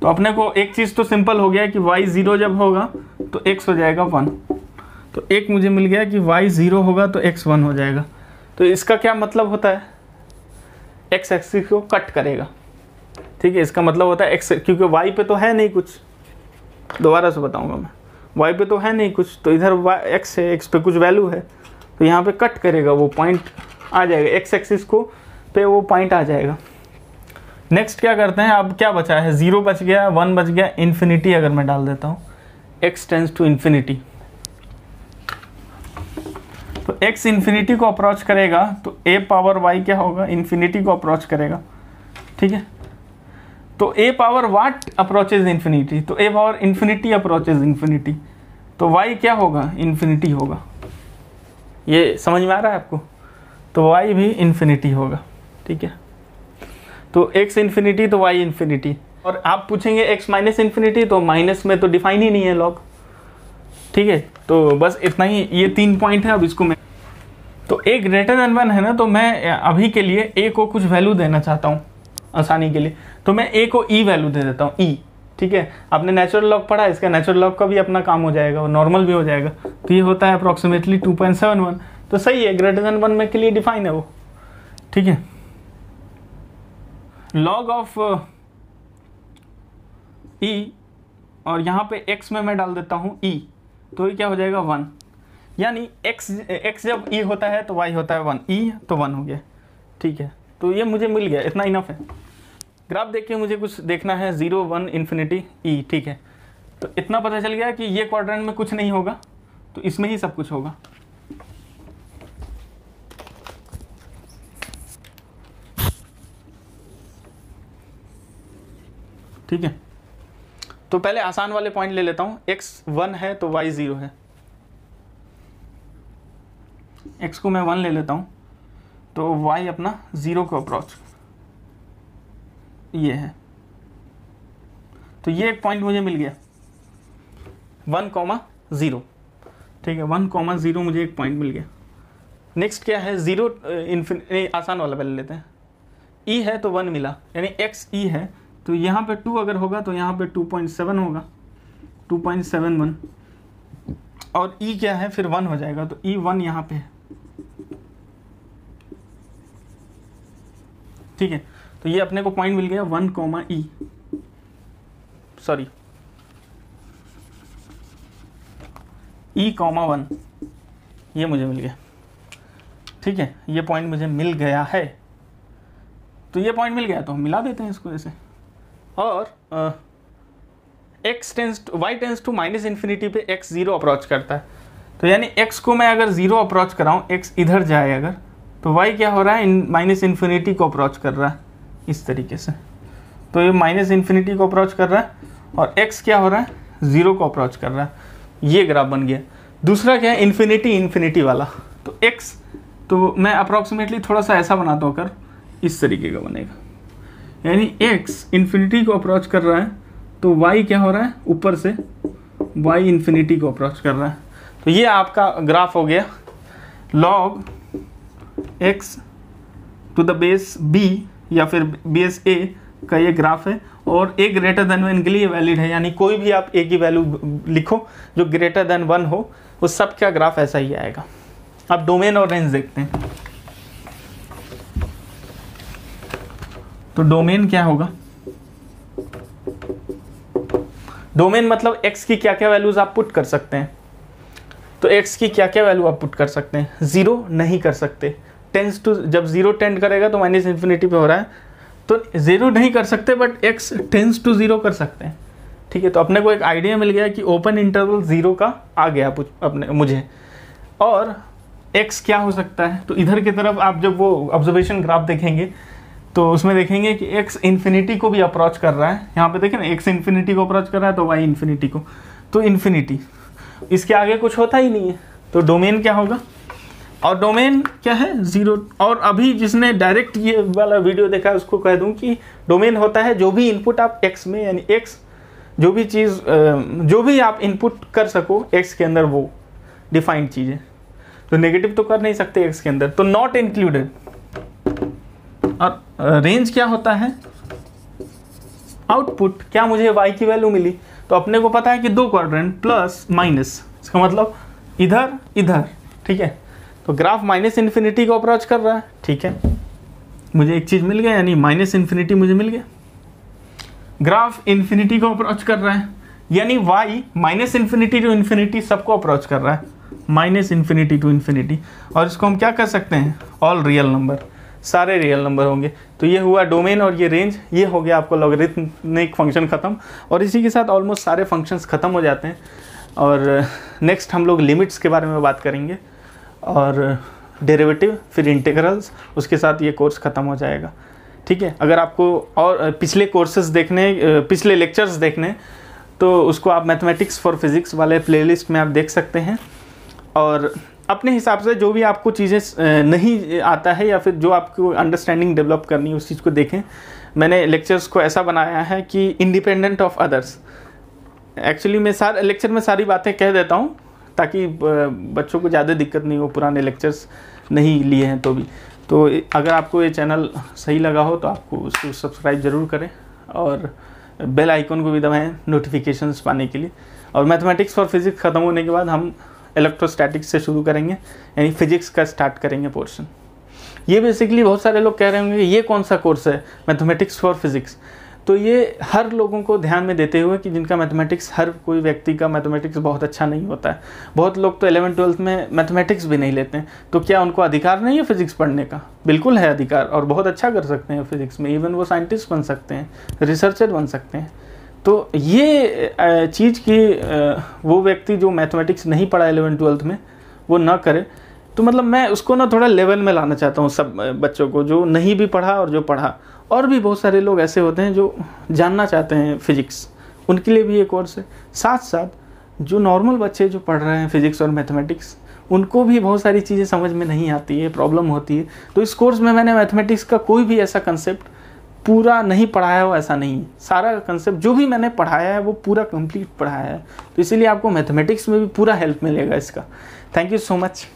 तो अपने को एक चीज़ तो सिंपल हो गया कि y ज़ीरो जब होगा तो x हो जाएगा वन तो एक मुझे मिल गया कि y ज़ीरो होगा तो x वन हो जाएगा तो इसका क्या मतलब होता है एक्स एक्सिस को कट करेगा ठीक है इसका मतलब होता है एक्स क्योंकि वाई पे तो है नहीं कुछ दोबारा से बताऊंगा मैं वाई पे तो है नहीं कुछ तो इधर वाई एक्स है एक्स पे कुछ वैल्यू है तो यहाँ पे कट करेगा वो पॉइंट आ जाएगा एक्स एक्सिस को पे वो पॉइंट आ जाएगा नेक्स्ट क्या करते हैं अब क्या बचा है ज़ीरो बच गया वन बच गया इन्फिनिटी अगर मैं डाल देता हूँ एक्स टेंस टू इन्फिनिटी तो एक्स इन्फिनिटी को अप्रोच करेगा तो ए पावर वाई क्या होगा इन्फिनिटी को अप्रोच करेगा ठीक है तो a power what approaches infinity तो a power infinity approaches infinity तो वाई क्या होगा इन्फिनिटी होगा ये समझ में आ रहा है आपको तो वाई भी इन्फिनिटी होगा ठीक है तो एक्स इन्फिनिटी तो वाई इन्फिनिटी और आप पूछेंगे एक्स माइनस इन्फिनिटी तो माइनस में तो डिफाइन ही नहीं है लॉग ठीक है तो बस इतना ही ये तीन पॉइंट है अब इसको मैं तो ए ग्रेटर देन वन है ना तो मैं अभी के लिए ए को कुछ वैल्यू देना चाहता हूँ आसानी के लिए तो मैं ए को ई e वैल्यू दे देता हूँ ई e, ठीक है आपने नेचुरल लॉग पढ़ा इसका नेचुरल लॉग का भी अपना काम हो जाएगा और नॉर्मल भी हो जाएगा तो ये होता है approximately two point seven one तो सही है ग्रेटर देन वन में के लिए डिफाइन है वो ठीक है लॉग ऑफ ई और यहाँ पे एक्स में मैं डाल देता हूँ ई e, तो ये क्या हो जाएगा वन यानी एक्स एक्स जब ई होता है तो वाई होता है वन ई तो वन हो गया ठीक है तो ये मुझे मिल गया इतना इनफ है ग्राफ देख के मुझे कुछ देखना है जीरो वन इन्फिनिटी ई ठीक है तो इतना पता चल गया कि ये क्वाड्रेंट में कुछ नहीं होगा तो इसमें ही सब कुछ होगा ठीक है तो पहले आसान वाले पॉइंट ले लेता हूं एक्स वन है तो वाई जीरो है एक्स को मैं वन ले लेता हूं तो वाई अपना जीरो को अप्रोच ये है तो ये एक पॉइंट मुझे मिल गया वन कॉमा ज़ीरो ठीक है वन कॉमा ज़ीरो मुझे एक पॉइंट मिल गया नेक्स्ट क्या है ज़ीरो uh, आसान वाला पहले लेते हैं ई e है तो वन मिला यानी एक्स ई e है तो यहाँ पे टू अगर होगा तो यहाँ पे टू पॉइंट सेवन होगा टू पॉइंट सेवन वन और ई e क्या है फिर वन हो जाएगा तो ई e वन यहाँ पे है ठीक है तो ये अपने को पॉइंट मिल गया one comma e sorry e comma one ये मुझे मिल गया ठीक है ये पॉइंट मुझे मिल गया है तो ये पॉइंट मिल गया तो हम मिला देते हैं इसको ऐसे और x tends y tends to minus infinity पे एक्स ज़ीरो अप्रोच करता है तो यानी एक्स को मैं अगर ज़ीरो अप्रोच कराऊं एक्स इधर जाए अगर तो वाई क्या हो रहा है माइनस इन्फिनिटी को अप्रोच कर रहा है इस तरीके से तो ये माइनस इन्फिनिटी को अप्रोच कर रहा है और एक्स क्या हो रहा है ज़ीरो को अप्रोच कर रहा है ये ग्राफ बन गया दूसरा क्या है इन्फिनिटी इन्फिनिटी वाला तो एक्स तो मैं अप्रोक्सीमेटली थोड़ा सा ऐसा बनाता हूँ कर इस तरीके का बनेगा यानी एक्स इन्फिनिटी को अप्रोच कर रहा है तो वाई क्या हो रहा है ऊपर से वाई इन्फिनिटी को अप्रोच कर रहा है तो ये आपका ग्राफ हो गया log x to the base b या फिर बी एस ए का ये ग्राफ है और ए ग्रेटर देन वन के लिए वैलिड है यानी कोई भी आप ए की वैल्यू लिखो जो ग्रेटर देन वन हो उस सब का ग्राफ ऐसा ही आएगा अब डोमेन और रेंज देखते हैं तो डोमेन क्या होगा डोमेन मतलब एक्स की क्या क्या वैल्यूज आप पुट कर सकते हैं तो एक्स की क्या क्या वैल्यू आप पुट कर सकते हैं ज़ीरो नहीं कर सकते टेंस टू जब जीरो टेंड करेगा तो माइनस इन्फिनिटी पे हो रहा है तो ज़ीरो नहीं कर सकते but x tends to zero कर सकते हैं ठीक है तो अपने को एक आइडिया मिल गया कि ओपन इंटरवल ज़ीरो का आ गया अपने मुझे और एक्स क्या हो सकता है तो इधर की तरफ आप जब वो ऑब्जर्वेशन ग्राफ देखेंगे तो उसमें देखेंगे कि एक्स इन्फिनिटी को भी अप्रोच कर रहा है यहाँ पे देखें ना एक्स इन्फिनिटी को अप्रोच कर रहा है तो वाई इन्फिनिटी को तो इन्फिनिटी इसके आगे कुछ होता ही नहीं है तो डोमेन क्या होगा और डोमेन क्या है जीरो और अभी जिसने डायरेक्ट ये वाला वीडियो देखा उसको कह दूं कि डोमेन होता है जो भी इनपुट आप एक्स में यानी एक्स जो भी चीज़ जो भी आप इनपुट कर सको एक्स के अंदर वो डिफाइंड चीज़ें तो नेगेटिव तो कर नहीं सकते एक्स के अंदर तो नॉट इंक्लूडेड और रेंज क्या होता है आउटपुट क्या मुझे वाई की वैल्यू मिली तो अपने को पता है कि दो क्वाड्रेंट प्लस माइनस इसका मतलब इधर इधर ठीक है तो ग्राफ माइनस इन्फिनिटी को अप्रोच कर रहा है ठीक है मुझे एक चीज़ मिल गया यानी माइनस इन्फिनिटी मुझे मिल गया ग्राफ इन्फिनिटी को अप्रोच कर रहा है यानी y minus infinity to infinity सबको अप्रोच कर रहा है माइनस इन्फिनिटी टू इन्फिनिटी और इसको हम क्या कर सकते हैं ऑल रियल नंबर सारे रियल नंबर होंगे तो ये हुआ डोमेन और ये रेंज ये हो गया आपको लॉगरिथमिक फंक्शन ख़त्म और इसी के साथ ऑलमोस्ट सारे फंक्शंस ख़त्म हो जाते हैं और नेक्स्ट हम लोग लिमिट्स के बारे में बात करेंगे और डेरिवेटिव फिर इंटीग्रल्स उसके साथ ये कोर्स ख़त्म हो जाएगा ठीक है अगर आपको और पिछले कोर्सेज देखने पिछले लेक्चर्स देखने तो उसको आप मैथमेटिक्स फॉर फिज़िक्स वाले प्लेलिस्ट में आप देख सकते हैं और अपने हिसाब से जो भी आपको चीज़ें नहीं आता है या फिर जो आपको अंडरस्टैंडिंग डेवलप करनी है उस चीज़ को देखें मैंने लेक्चर्स को ऐसा बनाया है कि इंडिपेंडेंट ऑफ अदर्स एक्चुअली मैं सारे लेक्चर में सारी बातें कह देता हूँ ताकि बच्चों को ज़्यादा दिक्कत नहीं हो पुराने लेक्चर्स नहीं लिए हैं तो भी तो अगर आपको ये चैनल सही लगा हो तो आपको उसको सब्सक्राइब ज़रूर करें और बेल आइकन को भी दबाएं नोटिफिकेशंस पाने के लिए और मैथमेटिक्स और फिजिक्स ख़त्म होने के बाद हम इलेक्ट्रोस्टैटिक्स से शुरू करेंगे यानी फिजिक्स का स्टार्ट करेंगे पोर्शन ये बेसिकली बहुत सारे लोग कह रहे होंगे ये कौन सा कोर्स है मैथमेटिक्स फॉर फिजिक्स तो ये हर लोगों को ध्यान में देते हुए कि जिनका मैथमेटिक्स हर कोई व्यक्ति का मैथमेटिक्स बहुत अच्छा नहीं होता है बहुत लोग तो एलेवन ट्वेल्थ में मैथमेटिक्स भी नहीं लेते हैं तो क्या उनको अधिकार नहीं है फिज़िक्स पढ़ने का बिल्कुल है अधिकार और बहुत अच्छा कर सकते हैं फिज़िक्स में इवन वो साइंटिस्ट बन सकते हैं रिसर्चर बन सकते हैं तो ये चीज़ की वो व्यक्ति जो मैथमेटिक्स नहीं पढ़ा एलेवन ट्वेल्थ में वो ना करे तो मतलब मैं उसको ना थोड़ा लेवल में लाना चाहता हूँ सब बच्चों को जो नहीं भी पढ़ा और जो पढ़ा और भी बहुत सारे लोग ऐसे होते हैं जो जानना चाहते हैं फिजिक्स उनके लिए भी ये कोर्स है साथ साथ जो नॉर्मल बच्चे जो पढ़ रहे हैं फिजिक्स और मैथमेटिक्स उनको भी बहुत सारी चीज़ें समझ में नहीं आती है प्रॉब्लम होती है तो इस कोर्स में मैंने मैथमेटिक्स का कोई भी ऐसा कंसेप्ट पूरा नहीं पढ़ाया हो ऐसा नहीं सारा कंसेप्ट जो भी मैंने पढ़ाया है वो पूरा कंप्लीट पढ़ाया है तो इसीलिए आपको मैथमेटिक्स में भी पूरा हेल्प मिलेगा इसका थैंक यू सो मच